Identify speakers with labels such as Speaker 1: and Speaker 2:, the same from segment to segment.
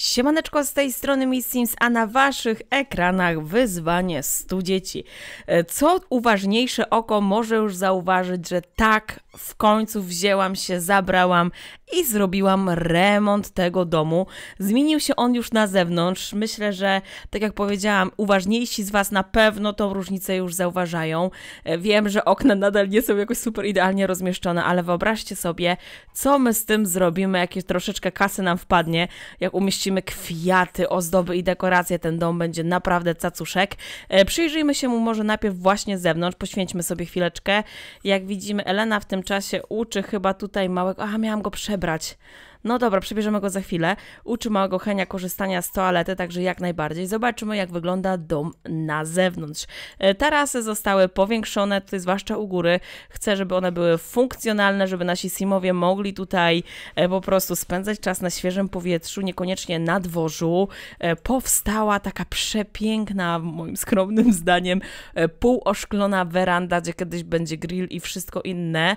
Speaker 1: Siemaneczko z tej strony Miss Sims, a na waszych ekranach wyzwanie 100 dzieci. E, co uważniejsze oko może już zauważyć, że tak w końcu wzięłam się, zabrałam i zrobiłam remont tego domu. Zmienił się on już na zewnątrz. Myślę, że tak jak powiedziałam, uważniejsi z Was na pewno tą różnicę już zauważają. E, wiem, że okna nadal nie są jakoś super idealnie rozmieszczone, ale wyobraźcie sobie, co my z tym zrobimy, jakie troszeczkę kasy nam wpadnie, jak umieścimy kwiaty, ozdoby i dekoracje. Ten dom będzie naprawdę cacuszek. E, przyjrzyjmy się mu może najpierw właśnie z zewnątrz, poświęćmy sobie chwileczkę. Jak widzimy, Elena w tym czasie uczy chyba tutaj małego... A, miałam go przebiegać odebrać no dobra, przebierzemy go za chwilę. Uczymy go Henia korzystania z toalety, także jak najbardziej. Zobaczymy, jak wygląda dom na zewnątrz. E, tarasy zostały powiększone, tutaj zwłaszcza u góry. Chcę, żeby one były funkcjonalne, żeby nasi simowie mogli tutaj e, po prostu spędzać czas na świeżym powietrzu, niekoniecznie na dworzu. E, powstała taka przepiękna, moim skromnym zdaniem, półoszklona weranda, gdzie kiedyś będzie grill i wszystko inne.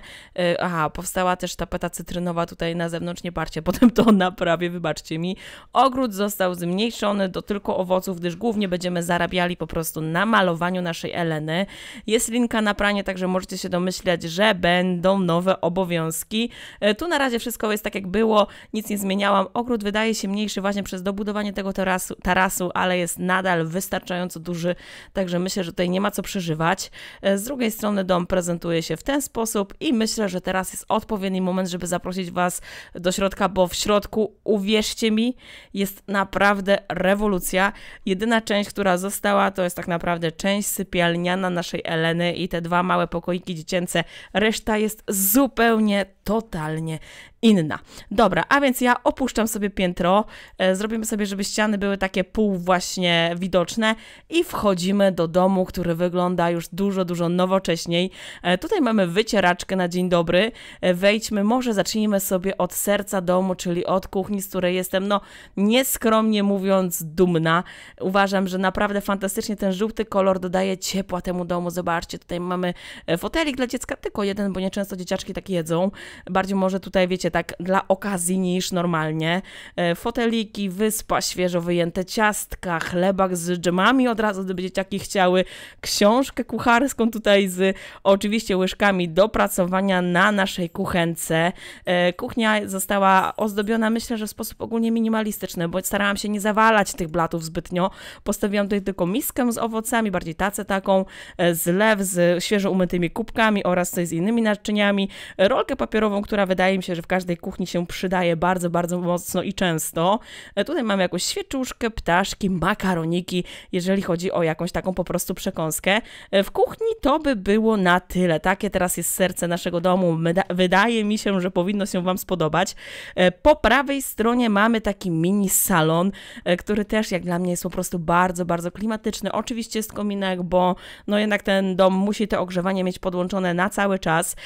Speaker 1: Aha, powstała też tapeta cytrynowa tutaj na zewnątrz, nie parcie potem to naprawię, wybaczcie mi. Ogród został zmniejszony do tylko owoców, gdyż głównie będziemy zarabiali po prostu na malowaniu naszej Eleny. Jest linka na pranie, także możecie się domyślać, że będą nowe obowiązki. E, tu na razie wszystko jest tak jak było, nic nie zmieniałam. Ogród wydaje się mniejszy właśnie przez dobudowanie tego tarasu, tarasu ale jest nadal wystarczająco duży, także myślę, że tutaj nie ma co przeżywać. E, z drugiej strony dom prezentuje się w ten sposób i myślę, że teraz jest odpowiedni moment, żeby zaprosić Was do środka książka, bo w środku, uwierzcie mi, jest naprawdę rewolucja. Jedyna część, która została, to jest tak naprawdę część sypialniana naszej Eleny i te dwa małe pokoiki dziecięce. Reszta jest zupełnie totalnie inna. Dobra, a więc ja opuszczam sobie piętro, e, zrobimy sobie, żeby ściany były takie pół właśnie widoczne i wchodzimy do domu, który wygląda już dużo, dużo nowocześniej. E, tutaj mamy wycieraczkę na dzień dobry. E, wejdźmy, może zacznijmy sobie od serca domu, czyli od kuchni, z której jestem, no nieskromnie mówiąc, dumna. Uważam, że naprawdę fantastycznie ten żółty kolor dodaje ciepła temu domu. Zobaczcie, tutaj mamy e, fotelik dla dziecka, tylko jeden, bo nieczęsto dzieciaczki tak jedzą bardziej może tutaj, wiecie, tak dla okazji niż normalnie. E, foteliki, wyspa, świeżo wyjęte ciastka, chlebak z dżemami od razu, gdyby dzieciaki chciały, książkę kucharską tutaj z oczywiście łyżkami do pracowania na naszej kuchence. E, kuchnia została ozdobiona, myślę, że w sposób ogólnie minimalistyczny, bo starałam się nie zawalać tych blatów zbytnio. Postawiłam tutaj tylko miskę z owocami, bardziej tacę taką, e, zlew z świeżo umytymi kubkami oraz coś z innymi naczyniami, rolkę papierową, która wydaje mi się, że w każdej kuchni się przydaje bardzo, bardzo mocno i często. E, tutaj mamy jakąś świeczuszkę, ptaszki, makaroniki, jeżeli chodzi o jakąś taką po prostu przekąskę. E, w kuchni to by było na tyle. Takie teraz jest serce naszego domu. Wydaje mi się, że powinno się Wam spodobać. E, po prawej stronie mamy taki mini salon, który też jak dla mnie jest po prostu bardzo, bardzo klimatyczny. Oczywiście jest kominek, bo no jednak ten dom musi to ogrzewanie mieć podłączone na cały czas.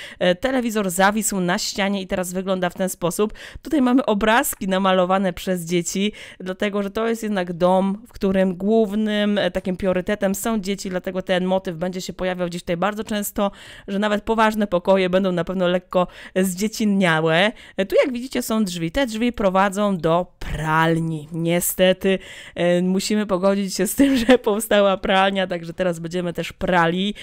Speaker 1: Telewizor zawisł na ścianie i teraz wygląda w ten sposób. Tutaj mamy obrazki namalowane przez dzieci, dlatego że to jest jednak dom, w którym głównym e, takim priorytetem są dzieci, dlatego ten motyw będzie się pojawiał gdzieś tutaj bardzo często, że nawet poważne pokoje będą na pewno lekko zdziecinniałe. E, tu jak widzicie są drzwi. Te drzwi prowadzą do pralni. Niestety e, musimy pogodzić się z tym, że powstała pralnia, także teraz będziemy też prali.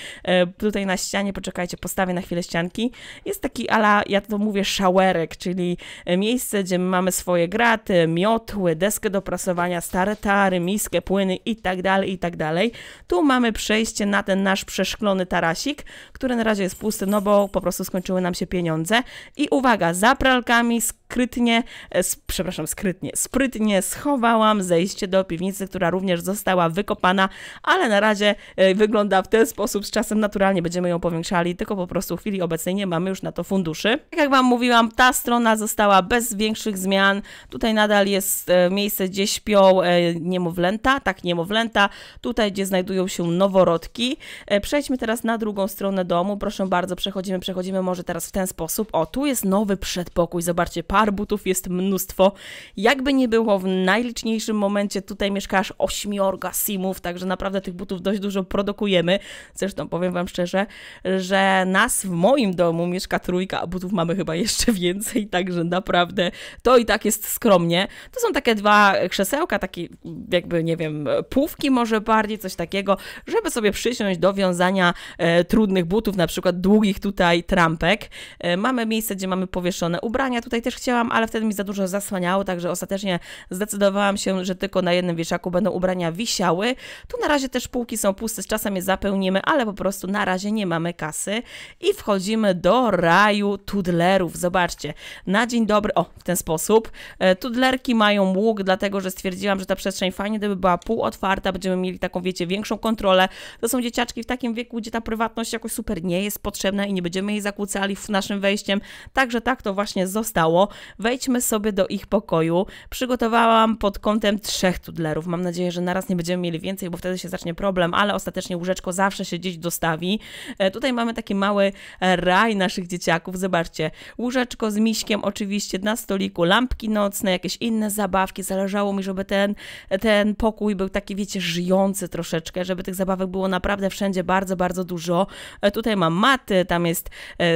Speaker 1: Tutaj na ścianie, poczekajcie, postawię na chwilę ścianki. Jest taki ala ja to mówię szałerek, czyli e, miejsce, gdzie mamy swoje graty, miotły, deskę do prasowania, stare tary, miskę, płyny itd., tak itd. Tak tu mamy przejście na ten nasz przeszklony tarasik, który na razie jest pusty, no bo po prostu skończyły nam się pieniądze. I uwaga, za pralkami, z skrytnie, e, przepraszam, skrytnie, sprytnie schowałam zejście do piwnicy, która również została wykopana, ale na razie e, wygląda w ten sposób. Z czasem naturalnie będziemy ją powiększali, tylko po prostu w chwili obecnej nie mamy już na to funduszy. Tak jak Wam mówiłam, ta strona została bez większych zmian. Tutaj nadal jest e, miejsce, gdzie śpią niemowlęta, tak niemowlęta, tutaj gdzie znajdują się noworodki. Przejdźmy teraz na drugą stronę domu. Proszę bardzo, przechodzimy, przechodzimy może teraz w ten sposób. O, tu jest nowy przedpokój, zobaczcie, patrz arbutów jest mnóstwo. Jakby nie było, w najliczniejszym momencie tutaj mieszka aż ośmiorga simów, także naprawdę tych butów dość dużo produkujemy. Zresztą powiem Wam szczerze, że nas w moim domu mieszka trójka, a butów mamy chyba jeszcze więcej, także naprawdę to i tak jest skromnie. To są takie dwa krzesełka, takie jakby, nie wiem, pówki może bardziej, coś takiego, żeby sobie przysiąść do wiązania e, trudnych butów, na przykład długich tutaj trampek. E, mamy miejsce, gdzie mamy powieszone ubrania, tutaj też chciałam chciałam, ale wtedy mi za dużo zasłaniało, także ostatecznie zdecydowałam się, że tylko na jednym wieszaku będą ubrania wisiały. Tu na razie też półki są puste, z czasem je zapełnimy, ale po prostu na razie nie mamy kasy. I wchodzimy do raju tudlerów. Zobaczcie, na dzień dobry, o, w ten sposób. E, Tudlerki mają łuk, dlatego że stwierdziłam, że ta przestrzeń fajnie, gdyby była półotwarta, będziemy mieli taką, wiecie, większą kontrolę. To są dzieciaczki w takim wieku, gdzie ta prywatność jakoś super nie jest potrzebna i nie będziemy jej zakłócali w naszym wejściem. Także tak to właśnie zostało. Wejdźmy sobie do ich pokoju. Przygotowałam pod kątem trzech tudlerów. Mam nadzieję, że naraz nie będziemy mieli więcej, bo wtedy się zacznie problem, ale ostatecznie łóżeczko zawsze się gdzieś dostawi. E, tutaj mamy taki mały e, raj naszych dzieciaków. Zobaczcie, łóżeczko z miśkiem oczywiście na stoliku, lampki nocne, jakieś inne zabawki. Zależało mi, żeby ten, e, ten pokój był taki, wiecie, żyjący troszeczkę, żeby tych zabawek było naprawdę wszędzie bardzo, bardzo dużo. Tutaj mam maty, tam jest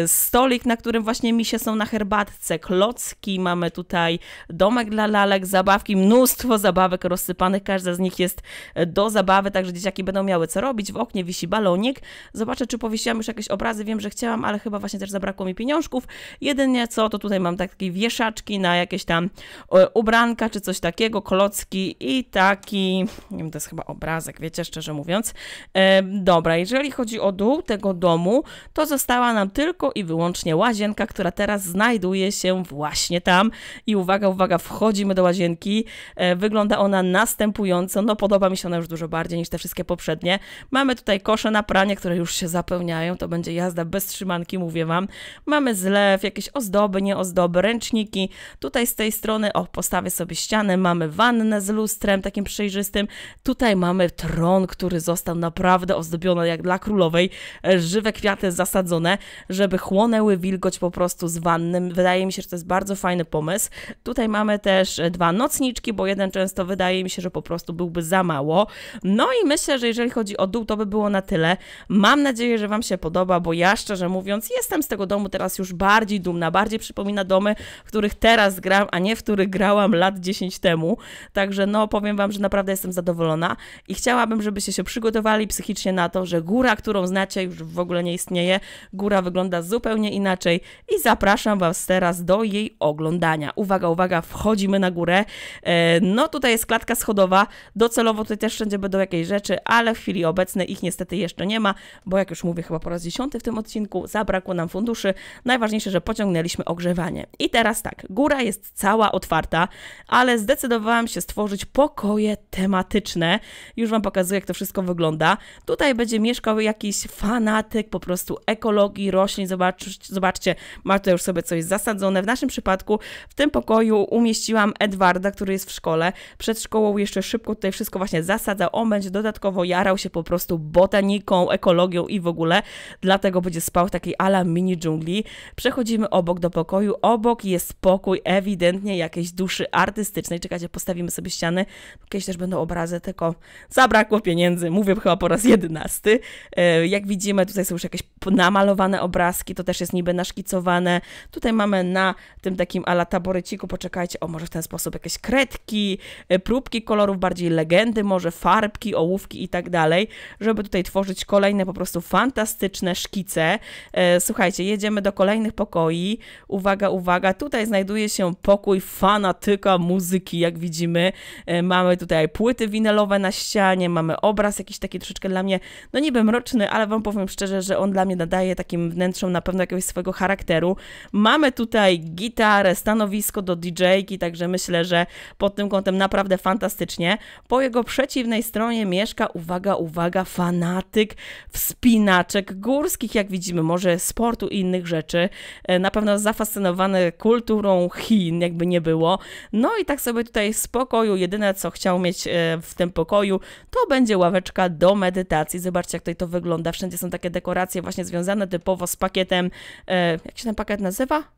Speaker 1: stolik, na którym właśnie misie są na herbatce, kloc mamy tutaj domek dla lalek, zabawki, mnóstwo zabawek rozsypanych, każda z nich jest e, do zabawy, także dzieciaki będą miały co robić. W oknie wisi balonik. Zobaczę, czy powiesiłam już jakieś obrazy, wiem, że chciałam, ale chyba właśnie też zabrakło mi pieniążków. Jedynie co, to tutaj mam takie wieszaczki na jakieś tam e, ubranka czy coś takiego, klocki i taki, nie wiem, to jest chyba obrazek, wiecie, szczerze mówiąc. E, dobra, jeżeli chodzi o dół tego domu, to została nam tylko i wyłącznie łazienka, która teraz znajduje się właśnie właśnie tam. I uwaga, uwaga, wchodzimy do łazienki. E, wygląda ona następująco. No, podoba mi się ona już dużo bardziej niż te wszystkie poprzednie. Mamy tutaj kosze na pranie, które już się zapełniają. To będzie jazda bez trzymanki, mówię Wam. Mamy zlew, jakieś ozdoby, nie ozdoby, ręczniki. Tutaj z tej strony, o, postawię sobie ścianę. Mamy wannę z lustrem, takim przejrzystym. Tutaj mamy tron, który został naprawdę ozdobiony jak dla królowej. E, żywe kwiaty zasadzone, żeby chłonęły wilgoć po prostu z wannym. Wydaje mi się, że to jest bardzo bardzo fajny pomysł. Tutaj mamy też e, dwa nocniczki, bo jeden często wydaje mi się, że po prostu byłby za mało. No i myślę, że jeżeli chodzi o dół, to by było na tyle. Mam nadzieję, że Wam się podoba, bo ja szczerze mówiąc jestem z tego domu teraz już bardziej dumna, bardziej przypomina domy, w których teraz gram, a nie w których grałam lat 10 temu. Także no, powiem Wam, że naprawdę jestem zadowolona i chciałabym, żebyście się przygotowali psychicznie na to, że góra, którą znacie, już w ogóle nie istnieje. Góra wygląda zupełnie inaczej i zapraszam Was teraz do jej oglądania. Uwaga, uwaga, wchodzimy na górę. E, no tutaj jest klatka schodowa, docelowo tutaj też wszędzie będą jakieś rzeczy, ale w chwili obecnej ich niestety jeszcze nie ma, bo jak już mówię chyba po raz dziesiąty w tym odcinku, zabrakło nam funduszy. Najważniejsze, że pociągnęliśmy ogrzewanie. I teraz tak, góra jest cała otwarta, ale zdecydowałam się stworzyć pokoje tematyczne. Już Wam pokazuję, jak to wszystko wygląda. Tutaj będzie mieszkał jakiś fanatyk po prostu ekologii roślin. Zobaczcie, zobaczcie ma tutaj już sobie coś zasadzone. W naszym przypadku przypadku w tym pokoju umieściłam Edwarda, który jest w szkole. Przed szkołą jeszcze szybko tutaj wszystko właśnie zasadzał. On będzie dodatkowo jarał się po prostu botaniką, ekologią i w ogóle. Dlatego będzie spał w takiej ala mini dżungli. Przechodzimy obok do pokoju. Obok jest pokój ewidentnie jakiejś duszy artystycznej. Czekajcie, postawimy sobie ściany. Kiedyś też będą obrazy, tylko zabrakło pieniędzy. Mówię chyba po raz jedenasty. E, jak widzimy, tutaj są już jakieś namalowane obrazki, to też jest niby naszkicowane. Tutaj mamy na tym takim ala taboreciku, poczekajcie, o może w ten sposób jakieś kredki, e, próbki kolorów, bardziej legendy, może farbki, ołówki i tak dalej, żeby tutaj tworzyć kolejne po prostu fantastyczne szkice. E, słuchajcie, jedziemy do kolejnych pokoi. Uwaga, uwaga, tutaj znajduje się pokój fanatyka muzyki, jak widzimy. E, mamy tutaj płyty winylowe na ścianie, mamy obraz jakiś taki troszeczkę dla mnie, no niby mroczny, ale wam powiem szczerze, że on dla mnie nadaje takim wnętrzom na pewno jakiegoś swojego charakteru. Mamy tutaj gitarę, gitarę, stanowisko do DJ-ki, także myślę, że pod tym kątem naprawdę fantastycznie. Po jego przeciwnej stronie mieszka, uwaga, uwaga, fanatyk wspinaczek górskich, jak widzimy, może sportu i innych rzeczy. E, na pewno zafascynowany kulturą Chin, jakby nie było. No i tak sobie tutaj w spokoju, jedyne co chciał mieć e, w tym pokoju, to będzie ławeczka do medytacji. Zobaczcie, jak tutaj to wygląda. Wszędzie są takie dekoracje właśnie związane typowo z pakietem, e, jak się ten pakiet nazywa?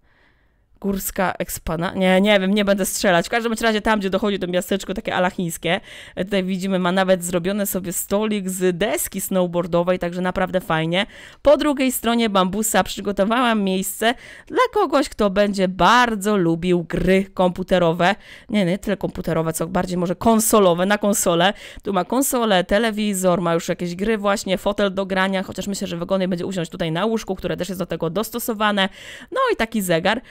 Speaker 1: Górska Ekspana. Nie, nie wiem, nie będę strzelać. W każdym razie tam, gdzie dochodzi to miasteczko takie alachińskie, e, tutaj widzimy, ma nawet zrobione sobie stolik z deski snowboardowej, także naprawdę fajnie. Po drugiej stronie bambusa przygotowałam miejsce dla kogoś, kto będzie bardzo lubił gry komputerowe. Nie, nie tyle komputerowe, co bardziej może konsolowe, na konsolę. Tu ma konsolę, telewizor, ma już jakieś gry właśnie, fotel do grania, chociaż myślę, że wygodniej będzie usiąść tutaj na łóżku, które też jest do tego dostosowane. No i taki zegar.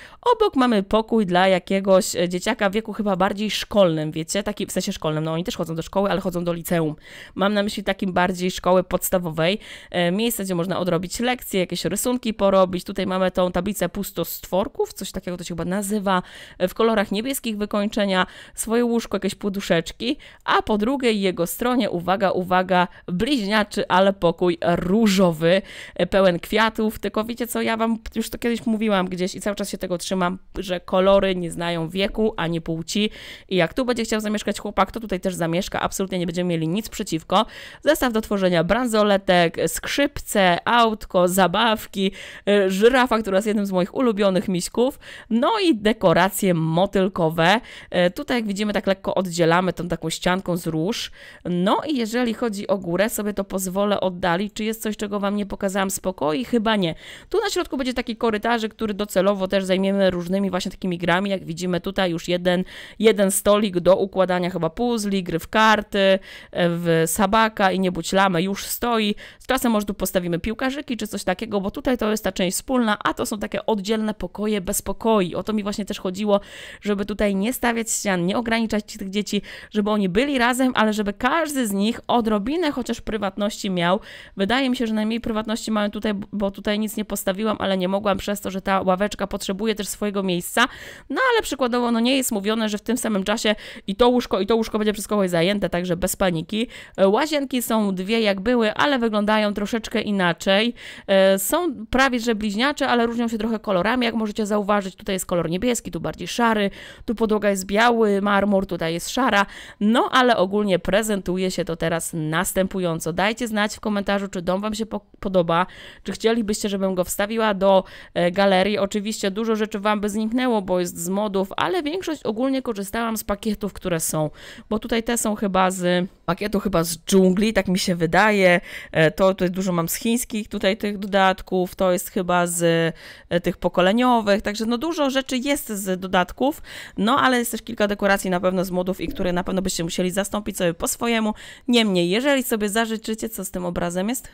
Speaker 1: Obok mamy pokój dla jakiegoś e, dzieciaka w wieku chyba bardziej szkolnym, wiecie, taki w sensie szkolnym. No oni też chodzą do szkoły, ale chodzą do liceum. Mam na myśli takim bardziej szkoły podstawowej. E, miejsce, gdzie można odrobić lekcje, jakieś rysunki porobić. Tutaj mamy tą tablicę pustostworków, coś takiego to się chyba nazywa, e, w kolorach niebieskich wykończenia, swoje łóżko, jakieś poduszeczki, a po drugiej jego stronie, uwaga, uwaga, bliźniaczy, ale pokój różowy, pełen kwiatów. Tylko wiecie co, ja wam już to kiedyś mówiłam gdzieś i cały czas się tego trzymam wam, że kolory nie znają wieku ani płci i jak tu będzie chciał zamieszkać chłopak, to tutaj też zamieszka, absolutnie nie będziemy mieli nic przeciwko. Zestaw do tworzenia bransoletek, skrzypce, autko, zabawki, y, żyrafa, która jest jednym z moich ulubionych miśków, no i dekoracje motylkowe. Y, tutaj jak widzimy tak lekko oddzielamy tą taką ścianką z róż. No i jeżeli chodzi o górę, sobie to pozwolę oddalić. Czy jest coś, czego Wam nie pokazałam? Spokoi? Chyba nie. Tu na środku będzie taki korytarz który docelowo też zajmiemy różnymi właśnie takimi grami, jak widzimy tutaj już jeden, jeden stolik do układania chyba puzli, gry w karty, e, w sabaka i nie budź lamy już stoi. Z czasem może tu postawimy piłkarzyki czy coś takiego, bo tutaj to jest ta część wspólna, a to są takie oddzielne pokoje bez pokoi. O to mi właśnie też chodziło, żeby tutaj nie stawiać ścian, nie ograniczać tych dzieci, żeby oni byli razem, ale żeby każdy z nich odrobinę chociaż prywatności miał. Wydaje mi się, że najmniej prywatności mają tutaj, bo tutaj nic nie postawiłam, ale nie mogłam przez to, że ta ławeczka potrzebuje też swojego swojego miejsca, no ale przykładowo no nie jest mówione, że w tym samym czasie i to łóżko, i to łóżko będzie przez kogoś zajęte, także bez paniki. E, łazienki są dwie jak były, ale wyglądają troszeczkę inaczej. E, są prawie że bliźniacze, ale różnią się trochę kolorami, jak możecie zauważyć. Tutaj jest kolor niebieski, tu bardziej szary, tu podłoga jest biały marmur, tutaj jest szara. No ale ogólnie prezentuje się to teraz następująco. Dajcie znać w komentarzu, czy dom Wam się podoba, czy chcielibyście, żebym go wstawiła do e, galerii. Oczywiście dużo rzeczy Wam Wam by zniknęło, bo jest z modów, ale większość ogólnie korzystałam z pakietów, które są, bo tutaj te są chyba z pakietu chyba z dżungli, tak mi się wydaje. E, to tutaj dużo mam z chińskich tutaj tych dodatków, to jest chyba z e, tych pokoleniowych, także no dużo rzeczy jest z dodatków, no ale jest też kilka dekoracji na pewno z modów i które na pewno byście musieli zastąpić sobie po swojemu. Niemniej, jeżeli sobie zażyczycie, co z tym obrazem jest?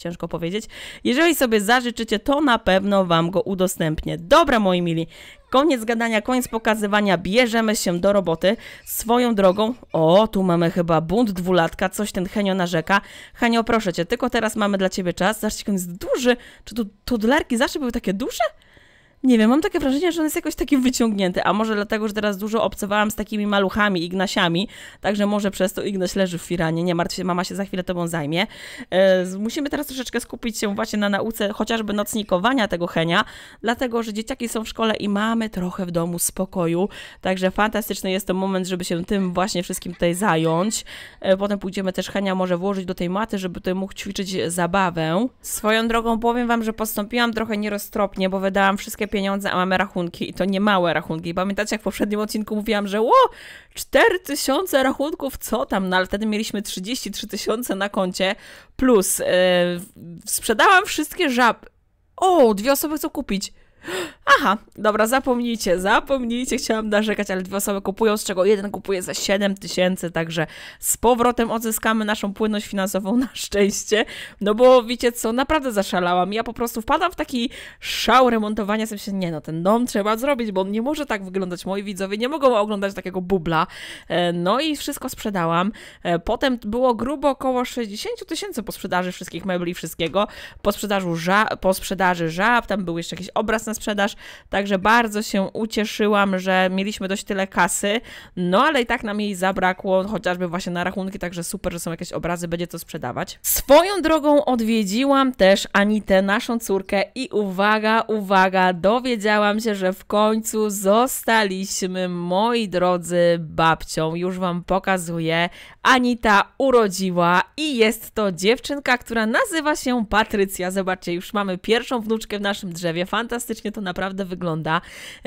Speaker 1: ciężko powiedzieć. Jeżeli sobie zażyczycie, to na pewno Wam go udostępnię. Dobra, moi mili, koniec gadania, koniec pokazywania, bierzemy się do roboty. Swoją drogą, o, tu mamy chyba bunt dwulatka, coś ten Henio narzeka. Henio, proszę Cię, tylko teraz mamy dla Ciebie czas. Zobaczcie, on jest duży. Czy to, to dlerki zawsze były takie duże? Nie wiem, mam takie wrażenie, że on jest jakoś taki wyciągnięty, a może dlatego, że teraz dużo obcowałam z takimi maluchami, Ignasiami, także może przez to Ignaś leży w firanie, nie martw się, mama się za chwilę tobą zajmie. E, musimy teraz troszeczkę skupić się właśnie na nauce chociażby nocnikowania tego Henia, dlatego, że dzieciaki są w szkole i mamy trochę w domu spokoju, także fantastyczny jest to moment, żeby się tym właśnie wszystkim tutaj zająć. E, potem pójdziemy też Henia może włożyć do tej maty, żeby tutaj mógł ćwiczyć zabawę. Swoją drogą powiem wam, że postąpiłam trochę nieroztropnie, bo wydałam wszystkie pieniądze, a mamy rachunki i to nie małe rachunki. Pamiętacie, jak w poprzednim odcinku mówiłam, że o, 4000 rachunków, co tam, no ale wtedy mieliśmy 33 tysiące na koncie, plus yy, sprzedałam wszystkie żab. O, dwie osoby chcą kupić. Aha, dobra, zapomnijcie, zapomnijcie, chciałam narzekać, ale dwie osoby kupują, z czego jeden kupuje za 7 tysięcy, także z powrotem odzyskamy naszą płynność finansową na szczęście, no bo wiecie co, naprawdę zaszalałam. Ja po prostu wpadam w taki szał remontowania, sobie się, nie no, ten dom trzeba zrobić, bo on nie może tak wyglądać. Moi widzowie nie mogą oglądać takiego bubla. E, no i wszystko sprzedałam. E, potem było grubo około 60 tysięcy po sprzedaży wszystkich mebli, wszystkiego. Po sprzedaży, żab, po sprzedaży żab, tam był jeszcze jakiś obraz na sprzedaż. Także bardzo się ucieszyłam, że mieliśmy dość tyle kasy, no ale i tak nam jej zabrakło, chociażby właśnie na rachunki, także super, że są jakieś obrazy, będzie to sprzedawać. Swoją drogą odwiedziłam też Anitę, naszą córkę i uwaga, uwaga, dowiedziałam się, że w końcu zostaliśmy, moi drodzy, babcią. Już Wam pokazuję. Anita urodziła i jest to dziewczynka, która nazywa się Patrycja. Zobaczcie, już mamy pierwszą wnuczkę w naszym drzewie. Fantastycznie to naprawdę naprawdę wygląda.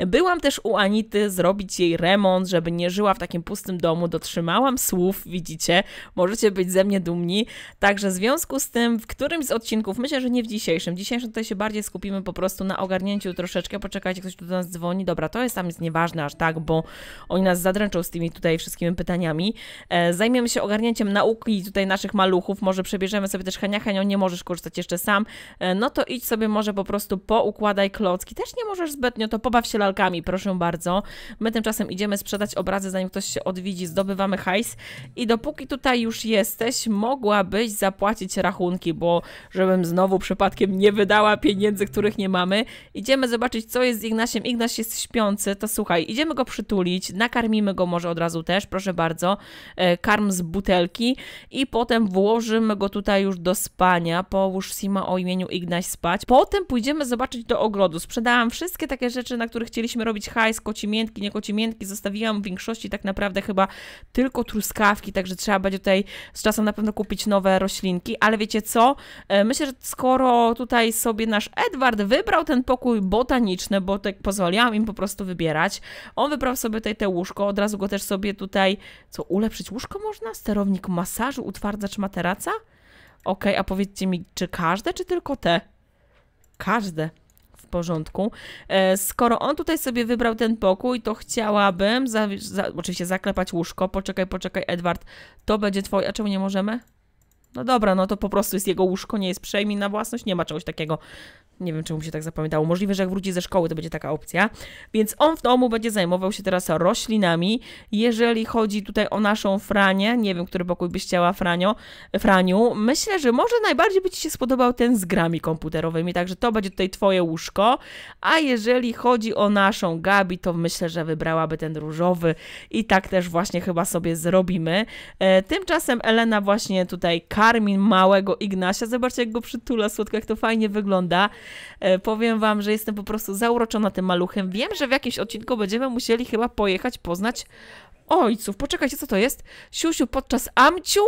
Speaker 1: Byłam też u Anity zrobić jej remont, żeby nie żyła w takim pustym domu. Dotrzymałam słów, widzicie, możecie być ze mnie dumni. Także w związku z tym, w którymś z odcinków, myślę, że nie w dzisiejszym, dzisiejszym tutaj się bardziej skupimy po prostu na ogarnięciu troszeczkę. Poczekajcie, ktoś tu do nas dzwoni. Dobra, to jest tam jest nieważne aż tak, bo oni nas zadręczą z tymi tutaj wszystkimi pytaniami. E, zajmiemy się ogarnięciem nauki tutaj naszych maluchów. Może przebierzemy sobie też Hania Henio, nie możesz korzystać jeszcze sam. E, no to idź sobie może po prostu poukładaj klocki. Też nie nie możesz zbytnio, to pobaw się lalkami, proszę bardzo. My tymczasem idziemy sprzedać obrazy, zanim ktoś się odwiedzi, zdobywamy hajs i dopóki tutaj już jesteś, mogłabyś zapłacić rachunki, bo żebym znowu przypadkiem nie wydała pieniędzy, których nie mamy. Idziemy zobaczyć, co jest z Ignasiem. Ignaś jest śpiący, to słuchaj, idziemy go przytulić, nakarmimy go może od razu też, proszę bardzo, e, karm z butelki i potem włożymy go tutaj już do spania, połóż Sima o imieniu Ignaś spać. Potem pójdziemy zobaczyć do ogrodu. Sprzedałam wszystkie takie rzeczy, na których chcieliśmy robić hajs, kocimiętki, nie kocimiętki, zostawiłam w większości tak naprawdę chyba tylko truskawki, także trzeba będzie tutaj z czasem na pewno kupić nowe roślinki, ale wiecie co? E, myślę, że skoro tutaj sobie nasz Edward wybrał ten pokój botaniczny, bo tak pozwoliłam im po prostu wybierać, on wybrał sobie tutaj te łóżko, od razu go też sobie tutaj, co, ulepszyć łóżko można? Sterownik masażu, utwardzacz materaca? Okej, okay, a powiedzcie mi, czy każde, czy tylko te? Każde porządku. E, skoro on tutaj sobie wybrał ten pokój, to chciałabym za, za, oczywiście zaklepać łóżko. Poczekaj, poczekaj, Edward, to będzie twoje. A czemu nie możemy? No dobra, no to po prostu jest jego łóżko, nie jest przejmij na własność, nie ma czegoś takiego. Nie wiem, czemu się tak zapamiętało. Możliwe, że jak wróci ze szkoły, to będzie taka opcja. Więc on w domu będzie zajmował się teraz roślinami. Jeżeli chodzi tutaj o naszą Franię, nie wiem, który pokój byś chciała Franio, Franiu, myślę, że może najbardziej by Ci się spodobał ten z grami komputerowymi, także to będzie tutaj Twoje łóżko. A jeżeli chodzi o naszą Gabi, to myślę, że wybrałaby ten różowy i tak też właśnie chyba sobie zrobimy. E, tymczasem Elena właśnie tutaj karmi małego Ignasia. Zobaczcie, jak go przytula słodko, jak to fajnie wygląda. E, powiem wam, że jestem po prostu zauroczona tym maluchem. Wiem, że w jakimś odcinku będziemy musieli chyba pojechać poznać ojców. Poczekajcie, co to jest? Siusiu podczas amciu?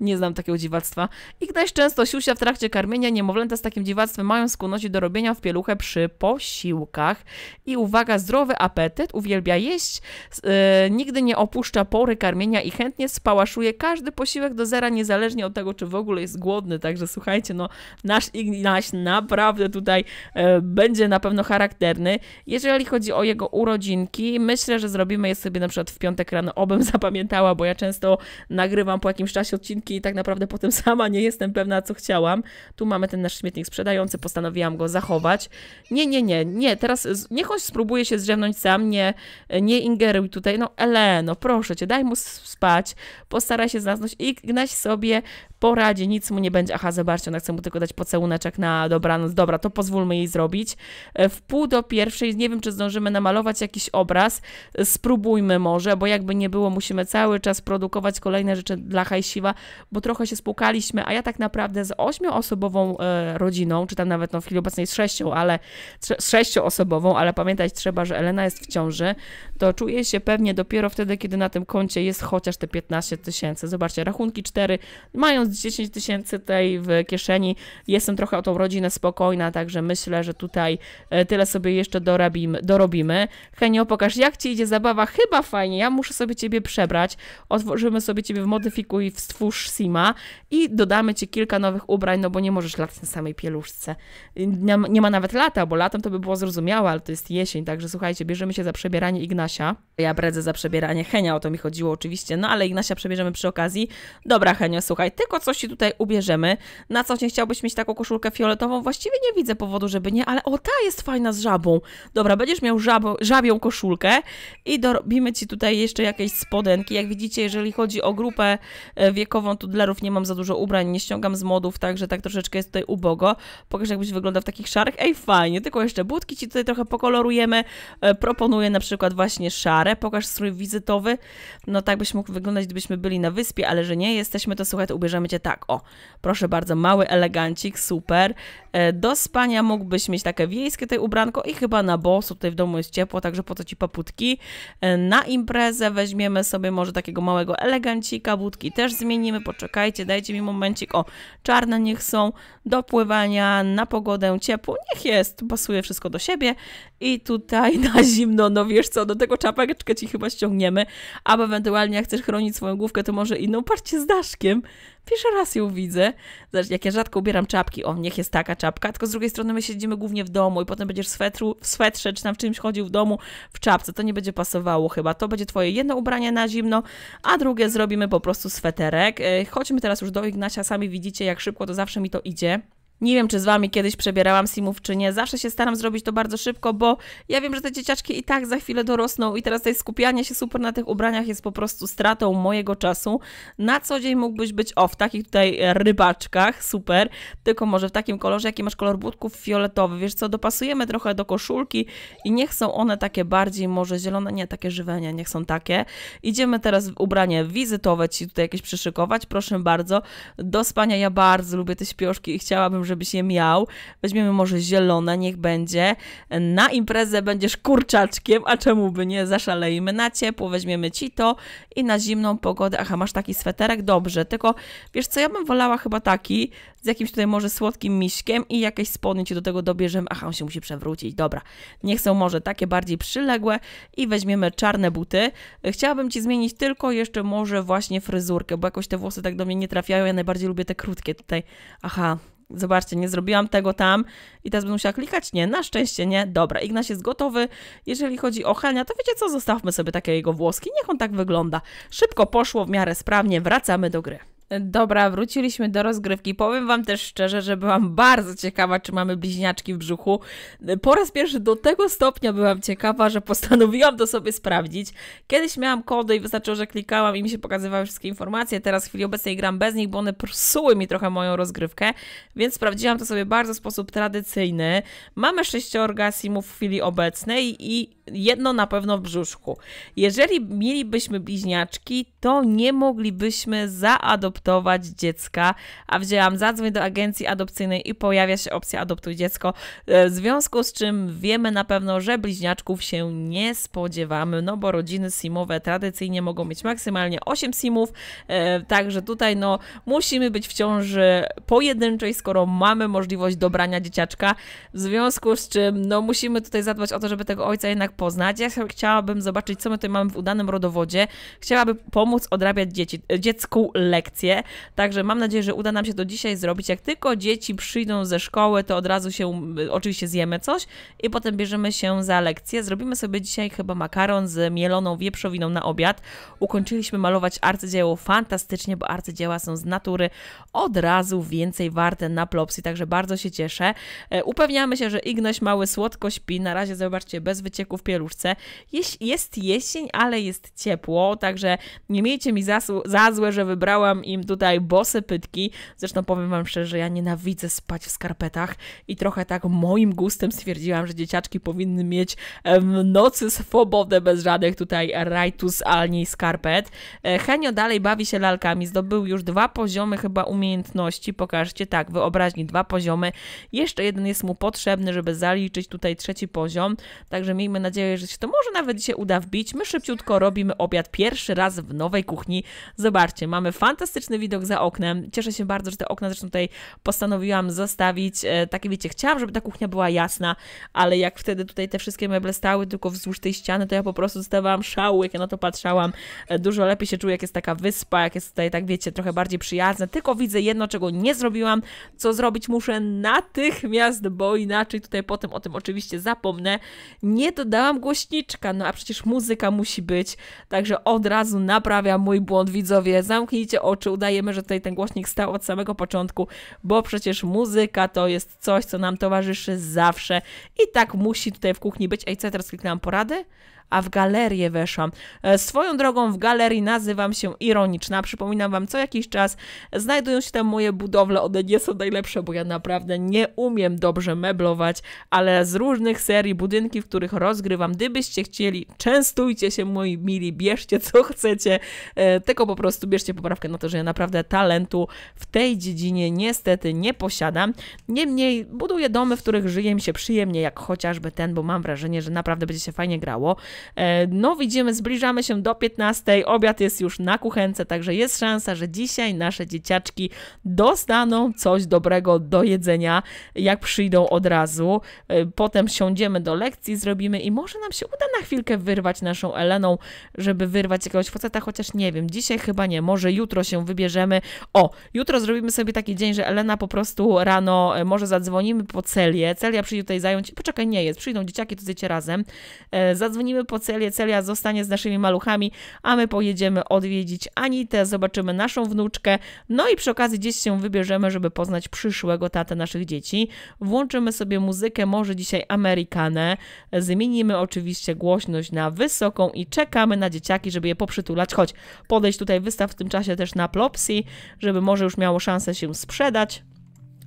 Speaker 1: Nie znam takiego dziwactwa. I dość często siusia w trakcie karmienia niemowlęta z takim dziwactwem mają skłonności do robienia w pieluchę przy posiłkach. I uwaga, zdrowy apetyt, uwielbia jeść, yy, nigdy nie opuszcza pory karmienia i chętnie spałaszuje każdy posiłek do zera, niezależnie od tego, czy w ogóle jest głodny. Także słuchajcie, no nasz Ignaś naprawdę tutaj yy, będzie na pewno charakterny. Jeżeli chodzi o jego urodzinki, myślę, że zrobimy je sobie na przykład w piątek rano. Obym zapamiętała, bo ja często nagrywam po jakimś czasie odcinki książki i tak naprawdę potem sama nie jestem pewna, co chciałam. Tu mamy ten nasz śmietnik sprzedający, postanowiłam go zachować. Nie, nie, nie, nie, teraz niech on spróbuje się zrzewnąć sam, nie, nie ingeruj tutaj. No Eleno, proszę cię, daj mu spać, postaraj się zasnąć i Gnaś sobie poradzi, nic mu nie będzie. Aha, zobaczcie, ona chce mu tylko dać pocałuneczek na dobranoc. Dobra, to pozwólmy jej zrobić. E, w pół do pierwszej, nie wiem, czy zdążymy namalować jakiś obraz, e, spróbujmy może, bo jakby nie było, musimy cały czas produkować kolejne rzeczy dla Hajsiwa, bo trochę się spłukaliśmy, a ja tak naprawdę z ośmioosobową e, rodziną, czy tam nawet no, w chwili obecnej z sześcią, ale z sześcioosobową, ale pamiętać trzeba, że Elena jest w ciąży, to czuję się pewnie dopiero wtedy, kiedy na tym koncie jest chociaż te 15 tysięcy. Zobaczcie, rachunki 4, mając 10 tysięcy tej w kieszeni, jestem trochę o tą rodzinę spokojna, także myślę, że tutaj e, tyle sobie jeszcze dorabimy, dorobimy. Henio, pokaż jak Ci idzie zabawa, chyba fajnie, ja muszę sobie Ciebie przebrać, otworzymy sobie Ciebie w modyfikuj, w stwórz Sima i dodamy Ci kilka nowych ubrań, no bo nie możesz latać na samej pieluszce. Nie, nie ma nawet lata, bo latem to by było zrozumiałe, ale to jest jesień, także słuchajcie, bierzemy się za przebieranie Ignasia. Ja bredzę za przebieranie Henia, o to mi chodziło oczywiście, no ale Ignasia przebierzemy przy okazji. Dobra Henio, słuchaj, tylko coś Ci tutaj ubierzemy. Na co nie chciałbyś mieć taką koszulkę fioletową? Właściwie nie widzę powodu, żeby nie, ale o, ta jest fajna z żabą. Dobra, będziesz miał żabo, żabią koszulkę i dorobimy Ci tutaj jeszcze jakieś spodenki. Jak widzicie, jeżeli chodzi o grupę e, wiekową, tudlerów, nie mam za dużo ubrań, nie ściągam z modów, także tak troszeczkę jest tutaj ubogo. Pokaż jakbyś wyglądał w takich szarych. Ej, fajnie, tylko jeszcze budki ci tutaj trochę pokolorujemy. E, proponuję na przykład właśnie szare. Pokaż strój wizytowy. No tak byś mógł wyglądać, gdybyśmy byli na wyspie, ale że nie jesteśmy, to słuchaj, to ubierzemy cię tak. O, proszę bardzo, mały elegancik, super. E, do spania mógłbyś mieć takie wiejskie tutaj ubranko i chyba na bosu, tutaj w domu jest ciepło, także po co ci paputki. E, na imprezę weźmiemy sobie może takiego małego elegancika, budki też zmienimy, poczekajcie, dajcie mi momencik. O, czarne niech są do pływania, na pogodę ciepło, niech jest, pasuje wszystko do siebie. I tutaj na zimno, no wiesz co, do tego czapeczkę ci chyba ściągniemy, albo ewentualnie jak chcesz chronić swoją główkę, to może inną parcie z daszkiem. Pierwszy raz ją widzę. Zobacz, jak ja rzadko ubieram czapki, o, niech jest taka czapka, tylko z drugiej strony my siedzimy głównie w domu i potem będziesz w, swetru, w swetrze czy tam w czymś chodził w domu w czapce, to nie będzie pasowało chyba. To będzie twoje jedno ubranie na zimno, a drugie zrobimy po prostu sweterek. Y, chodźmy teraz już do Ignacia, sami widzicie jak szybko to zawsze mi to idzie. Nie wiem, czy z wami kiedyś przebierałam simów, czy nie. Zawsze się staram zrobić to bardzo szybko, bo ja wiem, że te dzieciaczki i tak za chwilę dorosną i teraz tej skupianie się super na tych ubraniach jest po prostu stratą mojego czasu. Na co dzień mógłbyś być o w takich tutaj rybaczkach, super, tylko może w takim kolorze, jaki masz kolor budków, fioletowy. Wiesz co, dopasujemy trochę do koszulki i niech są one takie bardziej może zielone, nie, takie żywenia, niech są takie. Idziemy teraz w ubranie wizytowe ci tutaj jakieś przyszykować, proszę bardzo. Do spania ja bardzo lubię te śpioszki i chciałabym, żebyś je miał. Weźmiemy może zielone, niech będzie. Na imprezę będziesz kurczaczkiem, a czemu by nie? Zaszalejmy na ciepło, weźmiemy ci to i na zimną pogodę. Aha, masz taki sweterek? Dobrze, tylko wiesz co, ja bym wolała chyba taki, z jakimś tutaj może słodkim miśkiem i jakieś spodnie ci do tego dobierzemy. Aha, on się musi przewrócić, dobra. Niech są może takie bardziej przyległe i weźmiemy czarne buty. Chciałabym ci zmienić tylko jeszcze może właśnie fryzurkę, bo jakoś te włosy tak do mnie nie trafiają. Ja najbardziej lubię te krótkie tutaj. Aha, zobaczcie, nie zrobiłam tego tam i teraz będę musiała klikać? Nie, na szczęście nie. Dobra, Ignaś jest gotowy. Jeżeli chodzi o Hania, to wiecie co, zostawmy sobie takie jego włoski, niech on tak wygląda. Szybko poszło, w miarę sprawnie, wracamy do gry. Dobra, wróciliśmy do rozgrywki. Powiem Wam też szczerze, że byłam bardzo ciekawa, czy mamy bliźniaczki w brzuchu. Po raz pierwszy do tego stopnia byłam ciekawa, że postanowiłam to sobie sprawdzić. Kiedyś miałam kody i wystarczyło, że klikałam i mi się pokazywały wszystkie informacje. Teraz w chwili obecnej gram bez nich, bo one psuły mi trochę moją rozgrywkę, więc sprawdziłam to sobie bardzo w sposób tradycyjny. Mamy sześciorga simów w chwili obecnej i jedno na pewno w brzuszku. Jeżeli mielibyśmy bliźniaczki, to nie moglibyśmy zaadoptować dziecka, a wzięłam zadzwoń do agencji adopcyjnej i pojawia się opcja adoptuj dziecko, e, w związku z czym wiemy na pewno, że bliźniaczków się nie spodziewamy, no bo rodziny simowe tradycyjnie mogą mieć maksymalnie 8 simów, e, także tutaj no musimy być w ciąży pojedynczej, skoro mamy możliwość dobrania dzieciaczka, w związku z czym no musimy tutaj zadbać o to, żeby tego ojca jednak poznać. Ja chciałabym zobaczyć, co my tutaj mamy w udanym rodowodzie. Chciałabym pomóc odrabiać dzieci, e, dziecku lekcje. Także mam nadzieję, że uda nam się to dzisiaj zrobić. Jak tylko dzieci przyjdą ze szkoły, to od razu się oczywiście zjemy coś i potem bierzemy się za lekcję. Zrobimy sobie dzisiaj chyba makaron z mieloną wieprzowiną na obiad. Ukończyliśmy malować arcydzieło fantastycznie, bo arcydzieła są z natury od razu więcej warte na plopsy, także bardzo się cieszę. E, upewniamy się, że Ignoś mały słodko śpi. Na razie zobaczcie, bez wycieków pieluszce. Jeś, jest jesień, ale jest ciepło, także nie miejcie mi za, za złe, że wybrałam im tutaj bose pytki. Zresztą powiem wam szczerze, że ja nienawidzę spać w skarpetach i trochę tak moim gustem stwierdziłam, że dzieciaczki powinny mieć w nocy swobodę bez żadnych tutaj rajtus ani skarpet. E, Henio dalej bawi się lalkami, zdobył już dwa poziomy chyba umiejętności, pokażcie, tak, wyobraźni dwa poziomy, jeszcze jeden jest mu potrzebny, żeby zaliczyć tutaj trzeci poziom, także miejmy nadzieję, nadzieję, że się to może nawet dzisiaj uda wbić. My szybciutko robimy obiad pierwszy raz w nowej kuchni. Zobaczcie, mamy fantastyczny widok za oknem. Cieszę się bardzo, że te okna zresztą tutaj postanowiłam zostawić. E, takie wiecie, chciałam, żeby ta kuchnia była jasna, ale jak wtedy tutaj te wszystkie meble stały tylko wzdłuż tej ściany, to ja po prostu dostawałam szały, jak ja na to patrzałam. E, dużo lepiej się czuję, jak jest taka wyspa, jak jest tutaj, tak wiecie, trochę bardziej przyjazne. Tylko widzę jedno, czego nie zrobiłam, co zrobić muszę natychmiast, bo inaczej tutaj potem o tym oczywiście zapomnę. Nie dodałam dałam głośniczka, no a przecież muzyka musi być, także od razu naprawiam mój błąd, widzowie, zamknijcie oczy, udajemy, że tutaj ten głośnik stał od samego początku, bo przecież muzyka to jest coś, co nam towarzyszy zawsze i tak musi tutaj w kuchni być. Ej, co ja teraz kliknęłam porady? a w galerię weszłam. E, swoją drogą w galerii nazywam się Ironiczna. Przypominam Wam, co jakiś czas znajdują się tam moje budowle. One nie są najlepsze, bo ja naprawdę nie umiem dobrze meblować, ale z różnych serii budynki, w których rozgrywam, gdybyście chcieli, częstujcie się moi mili, bierzcie co chcecie, e, tylko po prostu bierzcie poprawkę na to, że ja naprawdę talentu w tej dziedzinie niestety nie posiadam. Niemniej buduję domy, w których żyje mi się przyjemnie, jak chociażby ten, bo mam wrażenie, że naprawdę będzie się fajnie grało. E, no widzimy, zbliżamy się do 15, obiad jest już na kuchence, także jest szansa, że dzisiaj nasze dzieciaczki dostaną coś dobrego do jedzenia, jak przyjdą od razu. E, potem siądziemy do lekcji, zrobimy i może nam się uda na chwilkę wyrwać naszą Eleną, żeby wyrwać jakiegoś faceta, chociaż nie wiem, dzisiaj chyba nie, może jutro się wybierzemy. O, jutro zrobimy sobie taki dzień, że Elena po prostu rano, e, może zadzwonimy po Celię, Celia przyjdzie tutaj zająć, poczekaj, nie jest, przyjdą dzieciaki, to zjecie razem. Zadzwonimy po celie, Celia zostanie z naszymi maluchami, a my pojedziemy odwiedzić Anitę, zobaczymy naszą wnuczkę, no i przy okazji gdzieś się wybierzemy, żeby poznać przyszłego tatę naszych dzieci. Włączymy sobie muzykę, może dzisiaj Amerykanę, zmienimy oczywiście głośność na wysoką i czekamy na dzieciaki, żeby je poprzytulać, choć podejść tutaj wystaw w tym czasie też na Plopsy, żeby może już miało szansę się sprzedać.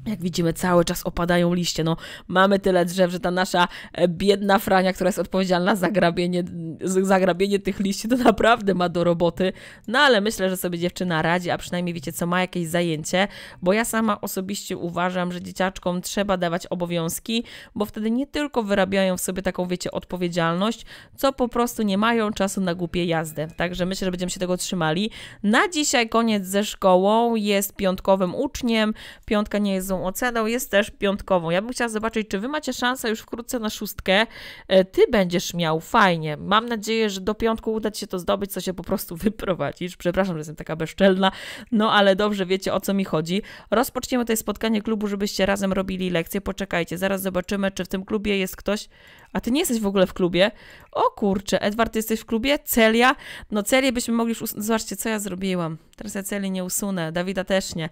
Speaker 1: Jak widzimy, cały czas opadają liście. No, mamy tyle drzew, że ta nasza e, biedna frania, która jest odpowiedzialna za grabienie, za grabienie tych liści, to naprawdę ma do roboty. No, ale myślę, że sobie dziewczyna radzi, a przynajmniej wiecie co, ma jakieś zajęcie, bo ja sama osobiście uważam, że dzieciaczkom trzeba dawać obowiązki, bo wtedy nie tylko wyrabiają w sobie taką, wiecie, odpowiedzialność, co po prostu nie mają czasu na głupie jazdy. Także myślę, że będziemy się tego trzymali. Na dzisiaj koniec ze szkołą, jest piątkowym uczniem, piątka nie jest oceną, jest też piątkową. Ja bym chciała zobaczyć, czy wy macie szansę już wkrótce na szóstkę. E, ty będziesz miał, fajnie. Mam nadzieję, że do piątku uda ci się to zdobyć, co się po prostu wyprowadzisz. Przepraszam, że jestem taka bezczelna, no ale dobrze wiecie, o co mi chodzi. Rozpoczniemy tutaj spotkanie klubu, żebyście razem robili lekcje. Poczekajcie, zaraz zobaczymy, czy w tym klubie jest ktoś... A ty nie jesteś w ogóle w klubie? O kurczę, Edward, ty jesteś w klubie? Celia? No Celię byśmy mogli już... Zobaczcie, co ja zrobiłam. Teraz ja Celi nie usunę, Dawida też nie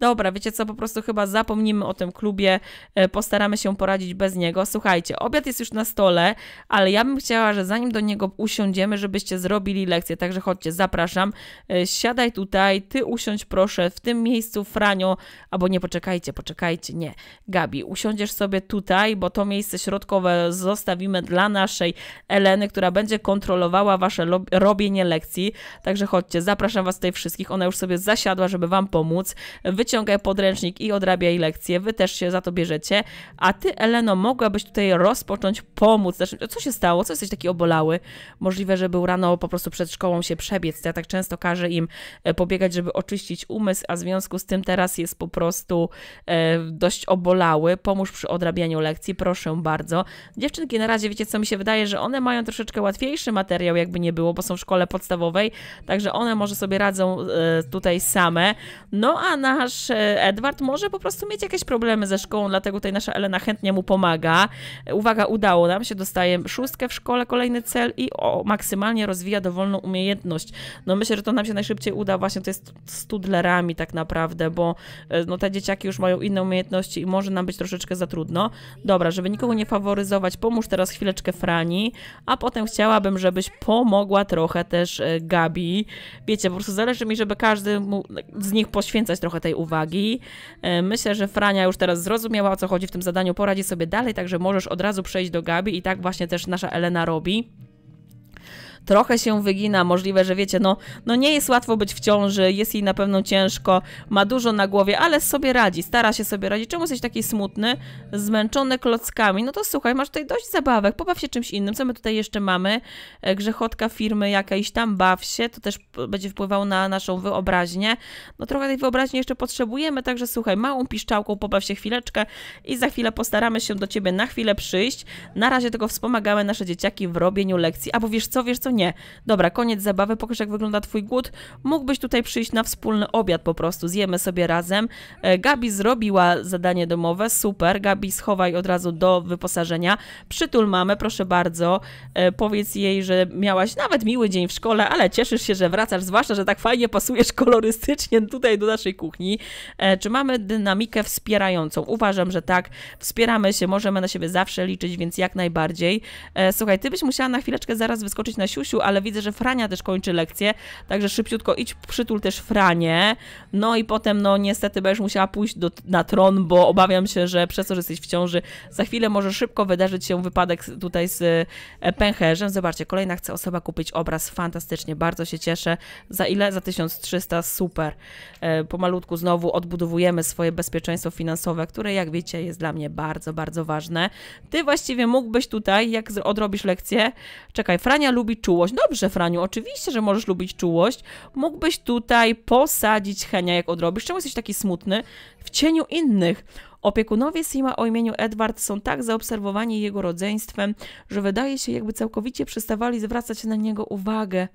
Speaker 1: dobra, wiecie co, po prostu chyba zapomnimy o tym klubie, e, postaramy się poradzić bez niego. Słuchajcie, obiad jest już na stole, ale ja bym chciała, że zanim do niego usiądziemy, żebyście zrobili lekcję, także chodźcie, zapraszam. E, siadaj tutaj, ty usiądź proszę w tym miejscu, Franio, albo nie, poczekajcie, poczekajcie, nie. Gabi, usiądziesz sobie tutaj, bo to miejsce środkowe zostawimy dla naszej Eleny, która będzie kontrolowała wasze robienie lekcji, także chodźcie, zapraszam was tutaj wszystkich, ona już sobie zasiadła, żeby wam pomóc. Wy wyciągaj podręcznik i odrabiaj lekcje, wy też się za to bierzecie, a ty, Eleno, mogłabyś tutaj rozpocząć, pomóc. Co się stało? Co jesteś taki obolały? Możliwe, że był rano po prostu przed szkołą się przebiec. Ja tak często każę im e, pobiegać, żeby oczyścić umysł, a w związku z tym teraz jest po prostu e, dość obolały. Pomóż przy odrabianiu lekcji, proszę bardzo. Dziewczynki na razie, wiecie co mi się wydaje, że one mają troszeczkę łatwiejszy materiał, jakby nie było, bo są w szkole podstawowej, także one może sobie radzą e, tutaj same. No a nasz nasz e, Edward może po prostu mieć jakieś problemy ze szkołą, dlatego tutaj nasza Elena chętnie mu pomaga. Uwaga, udało nam się, dostaje szóstkę w szkole, kolejny cel i o, maksymalnie rozwija dowolną umiejętność. No myślę, że to nam się najszybciej uda właśnie to jest z tudlerami tak naprawdę, bo e, no, te dzieciaki już mają inne umiejętności i może nam być troszeczkę za trudno. Dobra, żeby nikogo nie faworyzować, pomóż teraz chwileczkę Frani, a potem chciałabym, żebyś pomogła trochę też e, Gabi. Wiecie, po prostu zależy mi, żeby każdy z nich poświęcać trochę tej uwagi. E, myślę, że Frania już teraz zrozumiała, o co chodzi w tym zadaniu, poradzi sobie dalej, także możesz od razu przejść do Gabi i tak właśnie też nasza Elena robi trochę się wygina, możliwe, że wiecie, no, no nie jest łatwo być w ciąży, jest jej na pewno ciężko, ma dużo na głowie, ale sobie radzi, stara się sobie radzić. Czemu jesteś taki smutny, zmęczony klockami? No to słuchaj, masz tutaj dość zabawek, pobaw się czymś innym. Co my tutaj jeszcze mamy? E, grzechotka firmy jakaś tam, baw się, to też będzie wpływało na naszą wyobraźnię. No trochę tej wyobraźni jeszcze potrzebujemy, także słuchaj, małą piszczałką pobaw się chwileczkę i za chwilę postaramy się do Ciebie na chwilę przyjść. Na razie tego wspomagamy nasze dzieciaki w robieniu lekcji. A bo wiesz co, wiesz co, nie. Dobra, koniec zabawy, pokaż jak wygląda twój głód. Mógłbyś tutaj przyjść na wspólny obiad po prostu, zjemy sobie razem. E, Gabi zrobiła zadanie domowe, super. Gabi schowaj od razu do wyposażenia. Przytul mamy, proszę bardzo. E, powiedz jej, że miałaś nawet miły dzień w szkole, ale cieszysz się, że wracasz, zwłaszcza, że tak fajnie pasujesz kolorystycznie tutaj do naszej kuchni. E, czy mamy dynamikę wspierającą? Uważam, że tak. Wspieramy się, możemy na siebie zawsze liczyć, więc jak najbardziej. Słuchaj, ty byś musiała na chwileczkę zaraz wyskoczyć na siódmą ale widzę, że Frania też kończy lekcję, także szybciutko idź przytul też Franie, no i potem no niestety będziesz musiała pójść do, na tron, bo obawiam się, że przez to, że jesteś w ciąży, za chwilę może szybko wydarzyć się wypadek tutaj z e, pęcherzem. Zobaczcie, kolejna chce osoba kupić obraz, fantastycznie, bardzo się cieszę. Za ile? Za 1300, super. E, pomalutku znowu odbudowujemy swoje bezpieczeństwo finansowe, które jak wiecie jest dla mnie bardzo, bardzo ważne. Ty właściwie mógłbyś tutaj, jak odrobisz lekcję, czekaj, Frania lubi czuć, czułość. Dobrze, Franiu, oczywiście, że możesz lubić czułość. Mógłbyś tutaj posadzić Henia, jak odrobisz. Czemu jesteś taki smutny? W cieniu innych. Opiekunowie Sima o imieniu Edward są tak zaobserwowani jego rodzeństwem, że wydaje się, jakby całkowicie przestawali zwracać na niego uwagę.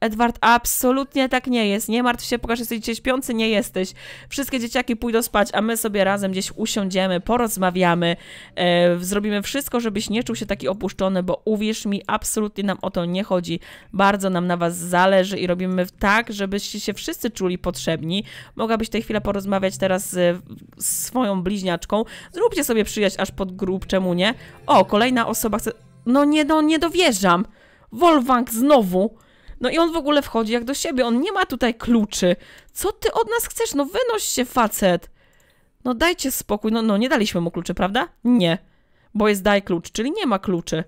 Speaker 1: Edward, absolutnie tak nie jest. Nie martw się, pokaż, jesteś dzisiaj śpiący, nie jesteś. Wszystkie dzieciaki pójdą spać, a my sobie razem gdzieś usiądziemy, porozmawiamy, e, zrobimy wszystko, żebyś nie czuł się taki opuszczony, bo uwierz mi, absolutnie nam o to nie chodzi. Bardzo nam na was zależy i robimy tak, żebyście się wszyscy czuli potrzebni. Mogłabyś tę chwilę porozmawiać teraz z, z swoją bliźniaczką. Zróbcie sobie przyjaźń aż pod grób, czemu nie? O, kolejna osoba chce... No nie, no nie dowierzam. Wolfgang znowu... No i on w ogóle wchodzi jak do siebie, on nie ma tutaj kluczy. Co ty od nas chcesz? No wynoś się, facet. No dajcie spokój. No, no nie daliśmy mu kluczy, prawda? Nie. Bo jest daj klucz, czyli nie ma kluczy.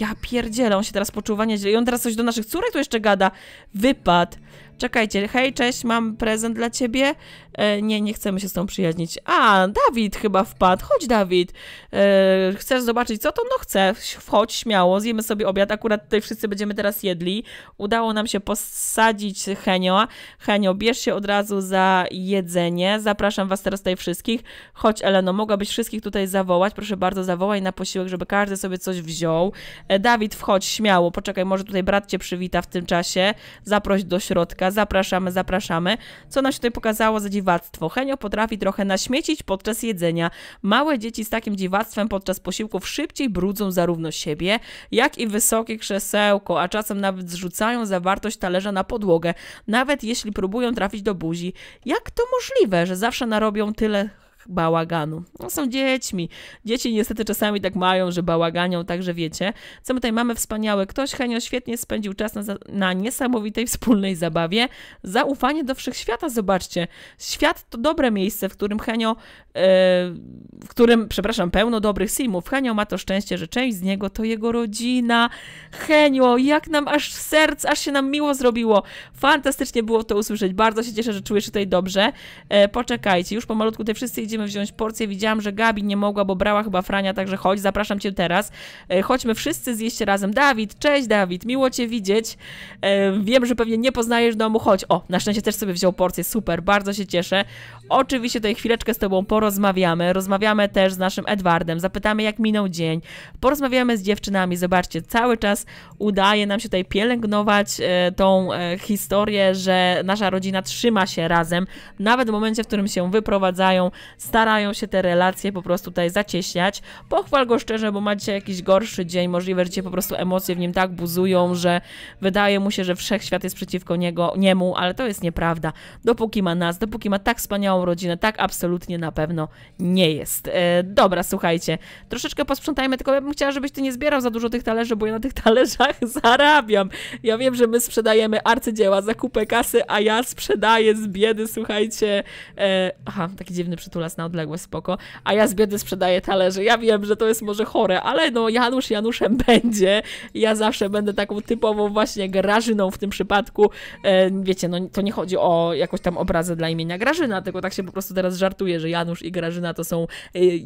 Speaker 1: Ja pierdzielę, on się teraz poczuwa nieźle. I on teraz coś do naszych córek tu jeszcze gada. Wypad. Czekajcie, hej, cześć, mam prezent dla ciebie e, nie, nie chcemy się z tą przyjaźnić. A, Dawid chyba wpadł, chodź Dawid, e, chcesz zobaczyć co to? No chcę, wchodź śmiało, zjemy sobie obiad, akurat tutaj wszyscy będziemy teraz jedli. Udało nam się posadzić Henio, Henio, bierz się od razu za jedzenie, zapraszam was teraz tutaj wszystkich, chodź Eleno, mogłabyś wszystkich tutaj zawołać, proszę bardzo zawołaj na posiłek, żeby każdy sobie coś wziął. E, Dawid, wchodź śmiało, poczekaj, może tutaj brat cię przywita w tym czasie, zaproś do środka, zapraszamy, zapraszamy. Co nam się tutaj pokazało za dziwactwo. Henio potrafi trochę naśmiecić podczas jedzenia. Małe dzieci z takim dziwactwem podczas posiłków szybciej brudzą zarówno siebie, jak i wysokie krzesełko, a czasem nawet zrzucają zawartość talerza na podłogę, nawet jeśli próbują trafić do buzi. Jak to możliwe, że zawsze narobią tyle bałaganu. No, są dziećmi. Dzieci niestety czasami tak mają, że bałaganią, także wiecie. Co my tutaj mamy wspaniałe? Ktoś, Henio, świetnie spędził czas na, na niesamowitej wspólnej zabawie. Zaufanie do wszechświata, zobaczcie. Świat to dobre miejsce, w którym Henio, yy, w którym, przepraszam, pełno dobrych simów. Henio ma to szczęście, że część z niego to jego rodzina. Henio, jak nam aż serc, aż się nam miło zrobiło. Fantastycznie było to usłyszeć. Bardzo się cieszę, że czujesz się tutaj dobrze. E, poczekajcie, już malutku tutaj wszyscy idziemy idziemy wziąć porcję. Widziałam, że Gabi nie mogła, bo brała chyba Frania, także chodź, zapraszam cię teraz. E, chodźmy wszyscy zjeść razem. Dawid, cześć Dawid, miło cię widzieć. E, wiem, że pewnie nie poznajesz domu, chodź. O, na szczęście też sobie wziął porcję, super, bardzo się cieszę. Oczywiście tutaj chwileczkę z tobą porozmawiamy, rozmawiamy też z naszym Edwardem, zapytamy jak minął dzień, porozmawiamy z dziewczynami, zobaczcie, cały czas udaje nam się tutaj pielęgnować e, tą historię, że nasza rodzina trzyma się razem, nawet w momencie, w którym się wyprowadzają starają się te relacje po prostu tutaj zacieśniać. Pochwal go szczerze, bo ma dzisiaj jakiś gorszy dzień, możliwe, że cię po prostu emocje w nim tak buzują, że wydaje mu się, że wszechświat jest przeciwko niego, niemu, ale to jest nieprawda. Dopóki ma nas, dopóki ma tak wspaniałą rodzinę, tak absolutnie na pewno nie jest. E, dobra, słuchajcie, troszeczkę posprzątajmy, tylko ja bym chciała, żebyś ty nie zbierał za dużo tych talerzy, bo ja na tych talerzach zarabiam. Ja wiem, że my sprzedajemy arcydzieła za kupę kasy, a ja sprzedaję z biedy, słuchajcie. E, aha, taki dziwny przytulas na odległość, spoko, a ja z biedy sprzedaję talerze. Ja wiem, że to jest może chore, ale no Janusz Januszem będzie. Ja zawsze będę taką typową właśnie Grażyną w tym przypadku. E, wiecie, no to nie chodzi o jakąś tam obrazę dla imienia Grażyna, tylko tak się po prostu teraz żartuje, że Janusz i Grażyna to są e,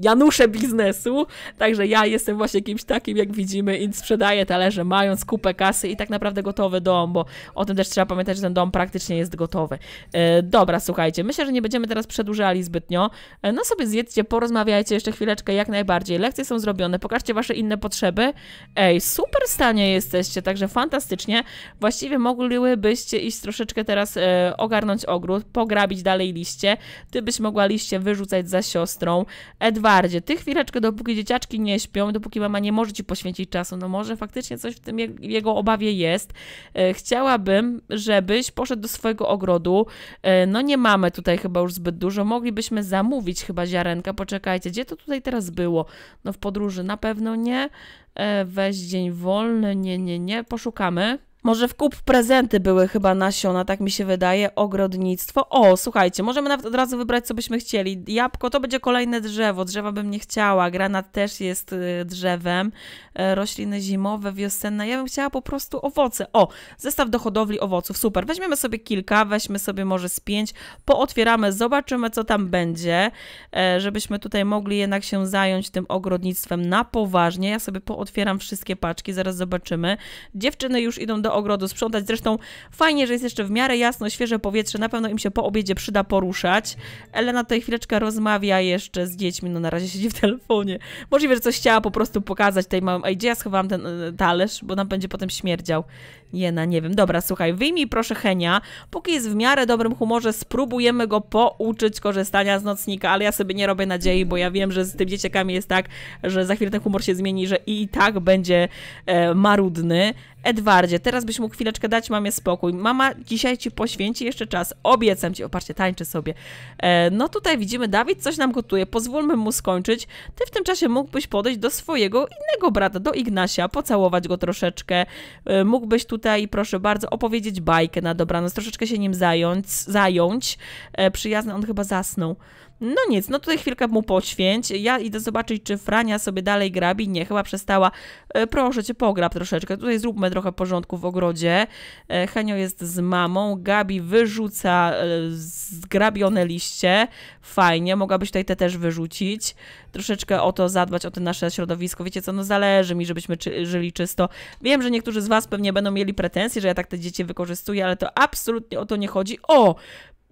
Speaker 1: Janusze biznesu. Także ja jestem właśnie kimś takim, jak widzimy, i sprzedaję talerze, mając kupę kasy i tak naprawdę gotowy dom, bo o tym też trzeba pamiętać, że ten dom praktycznie jest gotowy. E, dobra, słuchajcie, myślę, że nie będziemy teraz przedłużali zbytnio. E, no sobie zjedzcie, porozmawiajcie jeszcze chwileczkę, jak najbardziej. Lekcje są zrobione, pokażcie wasze inne potrzeby. Ej, super stanie jesteście, także fantastycznie. Właściwie moglibyście iść troszeczkę teraz e, ogarnąć ogród, pograbić dalej liście. Ty byś mogła liście wyrzucać za siostrą. Edwardzie, ty chwileczkę, dopóki dzieciaczki nie śpią, dopóki mama nie może ci poświęcić czasu, no może faktycznie coś w tym je, jego obawie jest. E, chciałabym, żebyś poszedł do swojego ogrodu. E, no nie mamy tutaj chyba już zbyt dużo, moglibyśmy zamówić łowić chyba ziarenka. Poczekajcie, gdzie to tutaj teraz było? No w podróży na pewno nie. E, weź dzień wolny, nie, nie, nie. Poszukamy. Może wkup prezenty były chyba nasiona, tak mi się wydaje. Ogrodnictwo. O, słuchajcie, możemy nawet od razu wybrać, co byśmy chcieli. Jabłko to będzie kolejne drzewo. Drzewa bym nie chciała. Granat też jest y, drzewem. E, rośliny zimowe, wiosenne. Ja bym chciała po prostu owoce. O, zestaw do hodowli owoców. Super. Weźmiemy sobie kilka, weźmy sobie może z pięć. Pootwieramy, zobaczymy, co tam będzie, e, żebyśmy tutaj mogli jednak się zająć tym ogrodnictwem na poważnie. Ja sobie pootwieram wszystkie paczki, zaraz zobaczymy. Dziewczyny już idą do ogrodu sprzątać. Zresztą fajnie, że jest jeszcze w miarę jasno, świeże powietrze, na pewno im się po obiedzie przyda poruszać. Elena tutaj chwileczkę rozmawia jeszcze z dziećmi, no na razie siedzi w telefonie. Możliwe, że coś chciała po prostu pokazać tej małym, ej, gdzie ja schowałam ten y, talerz, bo nam będzie potem śmierdział. Jena, nie wiem. Dobra, słuchaj, wyjmij proszę Henia. Póki jest w miarę dobrym humorze, spróbujemy go pouczyć korzystania z nocnika, ale ja sobie nie robię nadziei, bo ja wiem, że z tym dzieciakami jest tak, że za chwilę ten humor się zmieni, że i tak będzie e, marudny. Edwardzie, teraz byś mógł chwileczkę dać mamie spokój. Mama dzisiaj ci poświęci jeszcze czas. Obiecam ci, oparcie, tańczy sobie. E, no tutaj widzimy, Dawid coś nam gotuje, pozwólmy mu skończyć. Ty w tym czasie mógłbyś podejść do swojego innego brata, do Ignasia, pocałować go troszeczkę. E, mógłbyś tu tutaj, proszę bardzo, opowiedzieć bajkę na dobranoc, troszeczkę się nim zająć. zająć. E, przyjazny, on chyba zasnął. No nic, no tutaj chwilkę mu poświęć. Ja idę zobaczyć, czy Frania sobie dalej grabi. Nie, chyba przestała. E, proszę cię, pograb troszeczkę. Tutaj zróbmy trochę porządku w ogrodzie. E, Henio jest z mamą. Gabi wyrzuca e, zgrabione liście. Fajnie, mogłabyś tutaj te też wyrzucić. Troszeczkę o to zadbać, o to nasze środowisko. Wiecie co, no zależy mi, żebyśmy czy, żyli czysto. Wiem, że niektórzy z Was pewnie będą mieli pretensje, że ja tak te dzieci wykorzystuję, ale to absolutnie o to nie chodzi. O!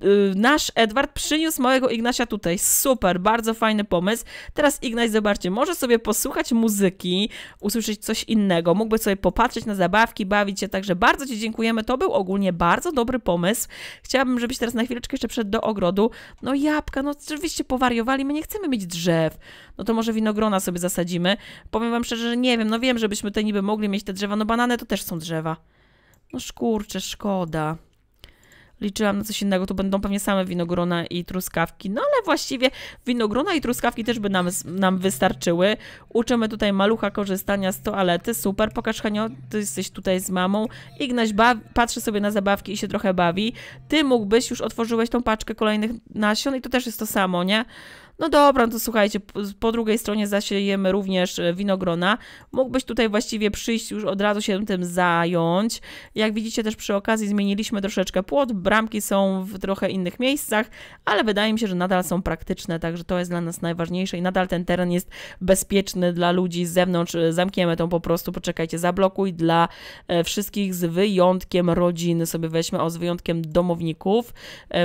Speaker 1: Y, nasz Edward przyniósł małego Ignacia tutaj. Super, bardzo fajny pomysł. Teraz Ignaś, zobaczcie, może sobie posłuchać muzyki, usłyszeć coś innego, mógłby sobie popatrzeć na zabawki, bawić się, także bardzo Ci dziękujemy. To był ogólnie bardzo dobry pomysł. Chciałabym, żebyś teraz na chwileczkę jeszcze przed do ogrodu. No jabłka, no oczywiście powariowali, my nie chcemy mieć drzew. No to może winogrona sobie zasadzimy. Powiem Wam szczerze, że nie wiem, no wiem, żebyśmy te niby mogli mieć te drzewa, no banany to też są drzewa. No szkurcze, szkoda liczyłam na coś innego, to będą pewnie same winogrona i truskawki. No ale właściwie winogrona i truskawki też by nam, nam wystarczyły. Uczymy tutaj malucha korzystania z toalety. Super, pokaż Henio, ty jesteś tutaj z mamą. Ignaś patrzy sobie na zabawki i się trochę bawi. Ty mógłbyś, już otworzyłeś tą paczkę kolejnych nasion i to też jest to samo, nie? No dobra, no to słuchajcie, po drugiej stronie zasiejemy również e, winogrona. Mógłbyś tutaj właściwie przyjść już od razu się tym zająć. Jak widzicie też przy okazji zmieniliśmy troszeczkę płot, bramki są w trochę innych miejscach, ale wydaje mi się, że nadal są praktyczne, także to jest dla nas najważniejsze i nadal ten teren jest bezpieczny dla ludzi z zewnątrz. E, zamkniemy tą po prostu, poczekajcie, zablokuj dla e, wszystkich z wyjątkiem rodziny sobie weźmy, o z wyjątkiem domowników.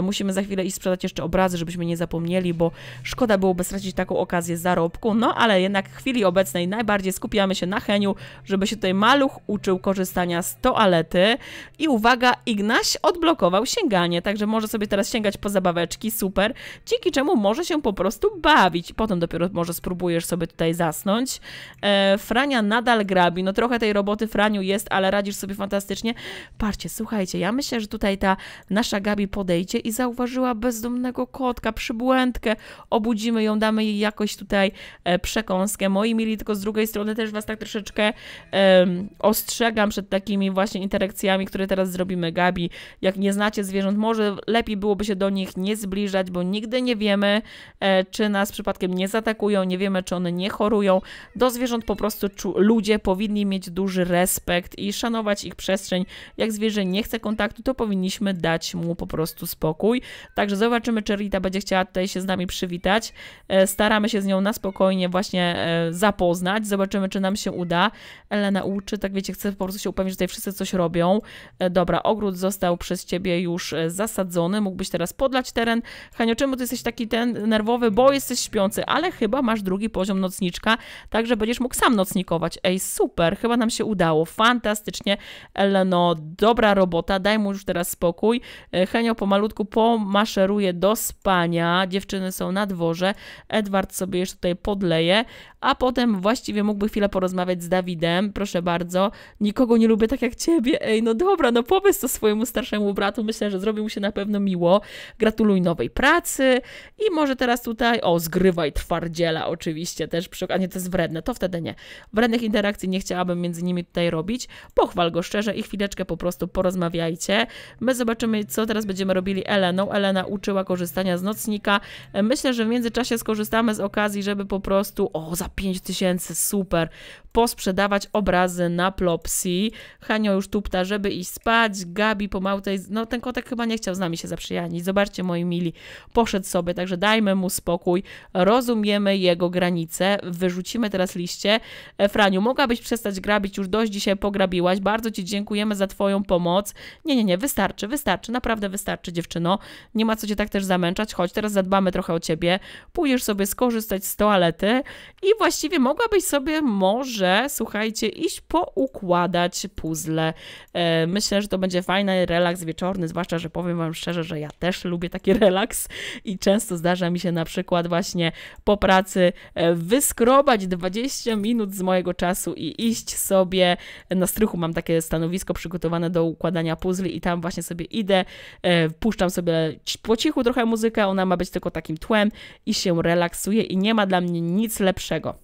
Speaker 1: Musimy za chwilę i sprzedać jeszcze obrazy, żebyśmy nie zapomnieli, bo szkoda Szkoda byłoby stracić taką okazję zarobku, no ale jednak w chwili obecnej najbardziej skupiamy się na Heniu, żeby się tutaj maluch uczył korzystania z toalety. I uwaga, Ignaś odblokował sięganie, także może sobie teraz sięgać po zabaweczki, super, dzięki czemu może się po prostu bawić. Potem dopiero może spróbujesz sobie tutaj zasnąć. E, Frania nadal grabi, no trochę tej roboty Franiu jest, ale radzisz sobie fantastycznie. Patrzcie, słuchajcie, ja myślę, że tutaj ta nasza Gabi podejdzie i zauważyła bezdomnego kotka, przybłędkę, obu obudzimy ją, damy jej jakoś tutaj e, przekąskę. Moi mili, tylko z drugiej strony też was tak troszeczkę ostrzegam przed takimi właśnie interakcjami, które teraz zrobimy Gabi. Jak nie znacie zwierząt, może lepiej byłoby się do nich nie zbliżać, bo nigdy nie wiemy, e, czy nas przypadkiem nie zaatakują, nie wiemy, czy one nie chorują. Do zwierząt po prostu ludzie powinni mieć duży respekt i szanować ich przestrzeń. Jak zwierzę nie chce kontaktu, to powinniśmy dać mu po prostu spokój. Także zobaczymy, czy Rita będzie chciała tutaj się z nami przywitać. E, staramy się z nią na spokojnie właśnie e, zapoznać, zobaczymy, czy nam się uda. Elena uczy, tak wiecie, chcę po prostu się upewnić, że tutaj wszyscy coś robią. E, dobra, ogród został przez ciebie już zasadzony, mógłbyś teraz podlać teren. Hanio, czemu ty jesteś taki ten nerwowy, bo jesteś śpiący, ale chyba masz drugi poziom nocniczka, także będziesz mógł sam nocnikować. Ej, super, chyba nam się udało, fantastycznie. Eleno, dobra robota, daj mu już teraz spokój. Henio pomalutku pomaszeruje do spania, dziewczyny są na dworze dołożę, Edward sobie jeszcze tutaj podleje, a potem właściwie mógłby chwilę porozmawiać z Dawidem, proszę bardzo, nikogo nie lubię tak jak ciebie, ej, no dobra, no powiedz to swojemu starszemu bratu, myślę, że zrobi mu się na pewno miło, gratuluj nowej pracy i może teraz tutaj, o, zgrywaj twardziela oczywiście też, przy... a nie, to jest wredne, to wtedy nie. Wrednych interakcji nie chciałabym między nimi tutaj robić, pochwal go szczerze i chwileczkę po prostu porozmawiajcie. My zobaczymy, co teraz będziemy robili Eleną. Elena uczyła korzystania z nocnika. Myślę, że w międzyczasie skorzystamy z okazji, żeby po prostu, o za 5000, super, posprzedawać obrazy na Plopsi. Hanio już tupta, żeby iść spać, Gabi pomału tej, no ten kotek chyba nie chciał z nami się zaprzyjaźnić, zobaczcie moi mili, poszedł sobie, także dajmy mu spokój, rozumiemy jego granice, wyrzucimy teraz liście. E, Franiu, mogłabyś przestać grabić, już dość dzisiaj pograbiłaś, bardzo Ci dziękujemy za Twoją pomoc. Nie, nie, nie, wystarczy, wystarczy, naprawdę wystarczy dziewczyno, nie ma co Cię tak też zamęczać, chodź, teraz zadbamy trochę o Ciebie, pójdziesz sobie skorzystać z toalety i właściwie mogłabyś sobie może, słuchajcie, iść poukładać puzzle. E, myślę, że to będzie fajny relaks wieczorny, zwłaszcza, że powiem Wam szczerze, że ja też lubię taki relaks i często zdarza mi się na przykład właśnie po pracy e, wyskrobać 20 minut z mojego czasu i iść sobie, e, na strychu mam takie stanowisko przygotowane do układania puzli i tam właśnie sobie idę, puszczam sobie po cichu trochę muzykę, ona ma być tylko takim tłem i się relaksuję i nie ma dla mnie nic lepszego.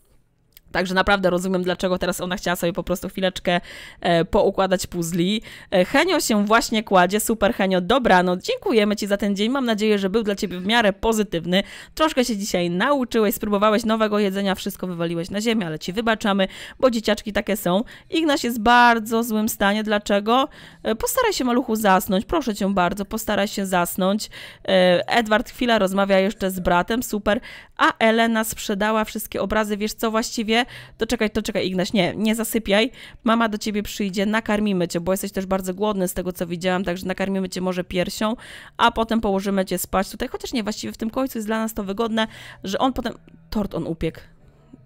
Speaker 1: Także naprawdę rozumiem, dlaczego teraz ona chciała sobie po prostu chwileczkę e, poukładać puzli. E, Henio się właśnie kładzie. Super, Henio, dobranoc. Dziękujemy Ci za ten dzień. Mam nadzieję, że był dla Ciebie w miarę pozytywny. Troszkę się dzisiaj nauczyłeś, spróbowałeś nowego jedzenia, wszystko wywaliłeś na ziemię, ale Ci wybaczamy, bo dzieciaczki takie są. Ignaś jest w bardzo złym stanie. Dlaczego? E, postaraj się, maluchu, zasnąć. Proszę Cię bardzo, postaraj się zasnąć. E, Edward chwila rozmawia jeszcze z bratem, super. A Elena sprzedała wszystkie obrazy. Wiesz co, właściwie to czekaj, to czekaj, Ignaś, nie, nie zasypiaj, mama do ciebie przyjdzie, nakarmimy cię, bo jesteś też bardzo głodny z tego, co widziałam, także nakarmimy cię może piersią, a potem położymy cię spać tutaj, chociaż nie, właściwie w tym końcu jest dla nas to wygodne, że on potem, tort on upiekł,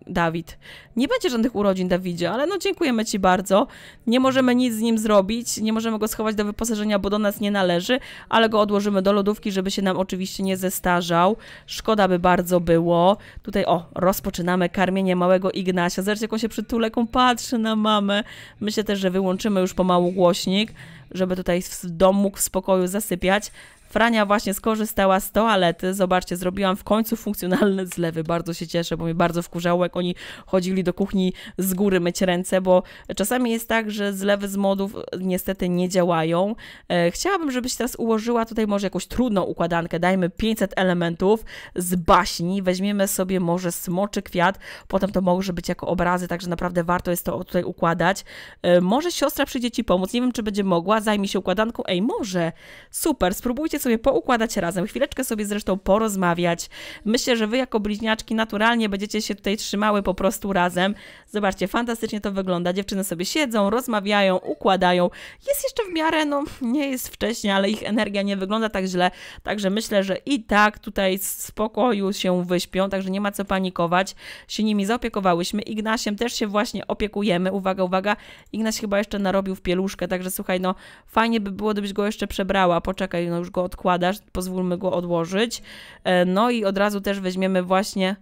Speaker 1: Dawid. Nie będzie żadnych urodzin Dawidzie, ale no dziękujemy Ci bardzo. Nie możemy nic z nim zrobić, nie możemy go schować do wyposażenia, bo do nas nie należy, ale go odłożymy do lodówki, żeby się nam oczywiście nie zestarzał. Szkoda by bardzo było. Tutaj o, rozpoczynamy karmienie małego Ignasia. Zobaczcie, jak on się przytula, patrzy na mamę. Myślę też, że wyłączymy już pomału głośnik, żeby tutaj w dom mógł w spokoju zasypiać. Frania właśnie skorzystała z toalety. Zobaczcie, zrobiłam w końcu funkcjonalne zlewy. Bardzo się cieszę, bo mnie bardzo wkurzało, jak oni chodzili do kuchni z góry myć ręce, bo czasami jest tak, że zlewy z modów niestety nie działają. E, chciałabym, żebyś teraz ułożyła tutaj może jakąś trudną układankę. Dajmy 500 elementów z baśni. Weźmiemy sobie może smoczy kwiat. Potem to może być jako obrazy, także naprawdę warto jest to tutaj układać. E, może siostra przyjdzie Ci pomóc. Nie wiem, czy będzie mogła. Zajmij się układanką. Ej, może. Super, spróbujcie możecie sobie poukładać razem, chwileczkę sobie zresztą porozmawiać. Myślę, że wy jako bliźniaczki naturalnie będziecie się tutaj trzymały po prostu razem. Zobaczcie, fantastycznie to wygląda. Dziewczyny sobie siedzą, rozmawiają, układają. Jest jeszcze w miarę, no nie jest wcześnie, ale ich energia nie wygląda tak źle, także myślę, że i tak tutaj z spokoju się wyśpią, także nie ma co panikować. Się nimi zaopiekowałyśmy. Ignasiem też się właśnie opiekujemy. Uwaga, uwaga. Ignaś chyba jeszcze narobił w pieluszkę, także słuchaj, no fajnie by było, gdybyś go jeszcze przebrała. Poczekaj, no już go odkładasz, pozwólmy go odłożyć. E, no i od razu też weźmiemy właśnie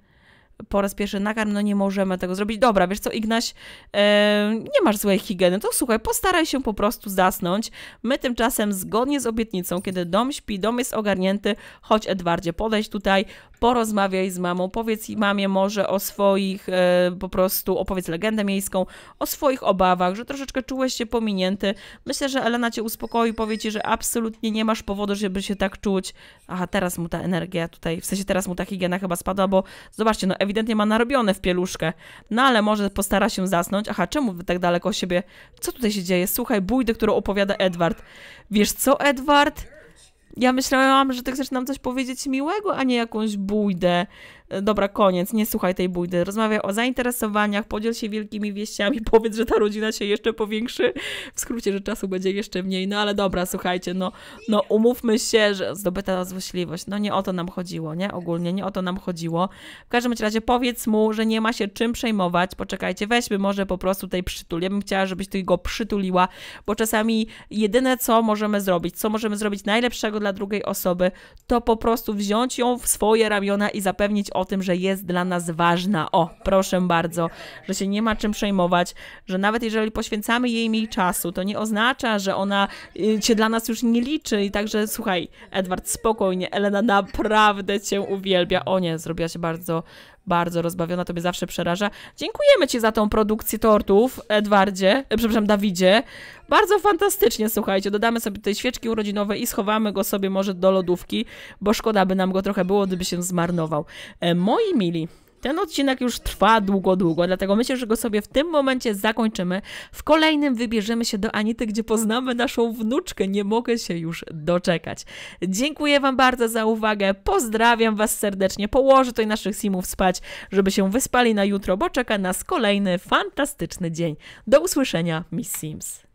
Speaker 1: po raz pierwszy nakarm, no nie możemy tego zrobić. Dobra, wiesz co, Ignaś, nie masz złej higieny, to słuchaj, postaraj się po prostu zasnąć. My tymczasem, zgodnie z obietnicą, kiedy dom śpi, dom jest ogarnięty, chodź Edwardzie, podejdź tutaj, porozmawiaj z mamą, powiedz mamie może o swoich, e, po prostu opowiedz legendę miejską, o swoich obawach, że troszeczkę czułeś się pominięty. Myślę, że Elena cię uspokoi, powie ci, że absolutnie nie masz powodu, żeby się tak czuć. Aha, teraz mu ta energia tutaj, w sensie teraz mu ta higiena chyba spadła, bo zobaczcie, no ewidentnie ma narobione w pieluszkę. No ale może postara się zasnąć. Aha, czemu tak daleko siebie? Co tutaj się dzieje? Słuchaj, bójdę, którą opowiada Edward. Wiesz co, Edward? Ja myślałam, że ty chcesz nam coś powiedzieć miłego, a nie jakąś bójdę. E, dobra, koniec, nie słuchaj tej bójdy. Rozmawiaj o zainteresowaniach, podziel się wielkimi wieściami, powiedz, że ta rodzina się jeszcze powiększy. W skrócie, że czasu będzie jeszcze mniej. No ale dobra, słuchajcie, no, no umówmy się, że zdobyta złośliwość. No nie o to nam chodziło, nie? Ogólnie nie o to nam chodziło. W każdym razie powiedz mu, że nie ma się czym przejmować. Poczekajcie, weźmy może po prostu tej przytul. Ja bym chciała, żebyś ty go przytuliła, bo czasami jedyne, co możemy zrobić, co możemy zrobić najlepszego dla drugiej osoby, to po prostu wziąć ją w swoje ramiona i zapewnić o tym, że jest dla nas ważna. O, proszę bardzo, że się nie ma czym przejmować, że nawet jeżeli poświęcamy jej mniej czasu, to nie oznacza, że ona y, się dla nas już nie liczy. I także słuchaj, Edward, spokojnie, Elena naprawdę cię uwielbia. O nie, zrobiła się bardzo bardzo rozbawiona, tobie zawsze przeraża. Dziękujemy ci za tą produkcję tortów, Edwardzie, e, przepraszam, Dawidzie. Bardzo fantastycznie, słuchajcie, dodamy sobie tutaj świeczki urodzinowe i schowamy go sobie może do lodówki, bo szkoda by nam go trochę było, gdyby się zmarnował. E, moi mili, ten odcinek już trwa długo, długo, dlatego myślę, że go sobie w tym momencie zakończymy. W kolejnym wybierzemy się do Anity, gdzie poznamy naszą wnuczkę. Nie mogę się już doczekać. Dziękuję Wam bardzo za uwagę. Pozdrawiam Was serdecznie. Położę tutaj naszych simów spać, żeby się wyspali na jutro, bo czeka nas kolejny fantastyczny dzień. Do usłyszenia, Miss Sims.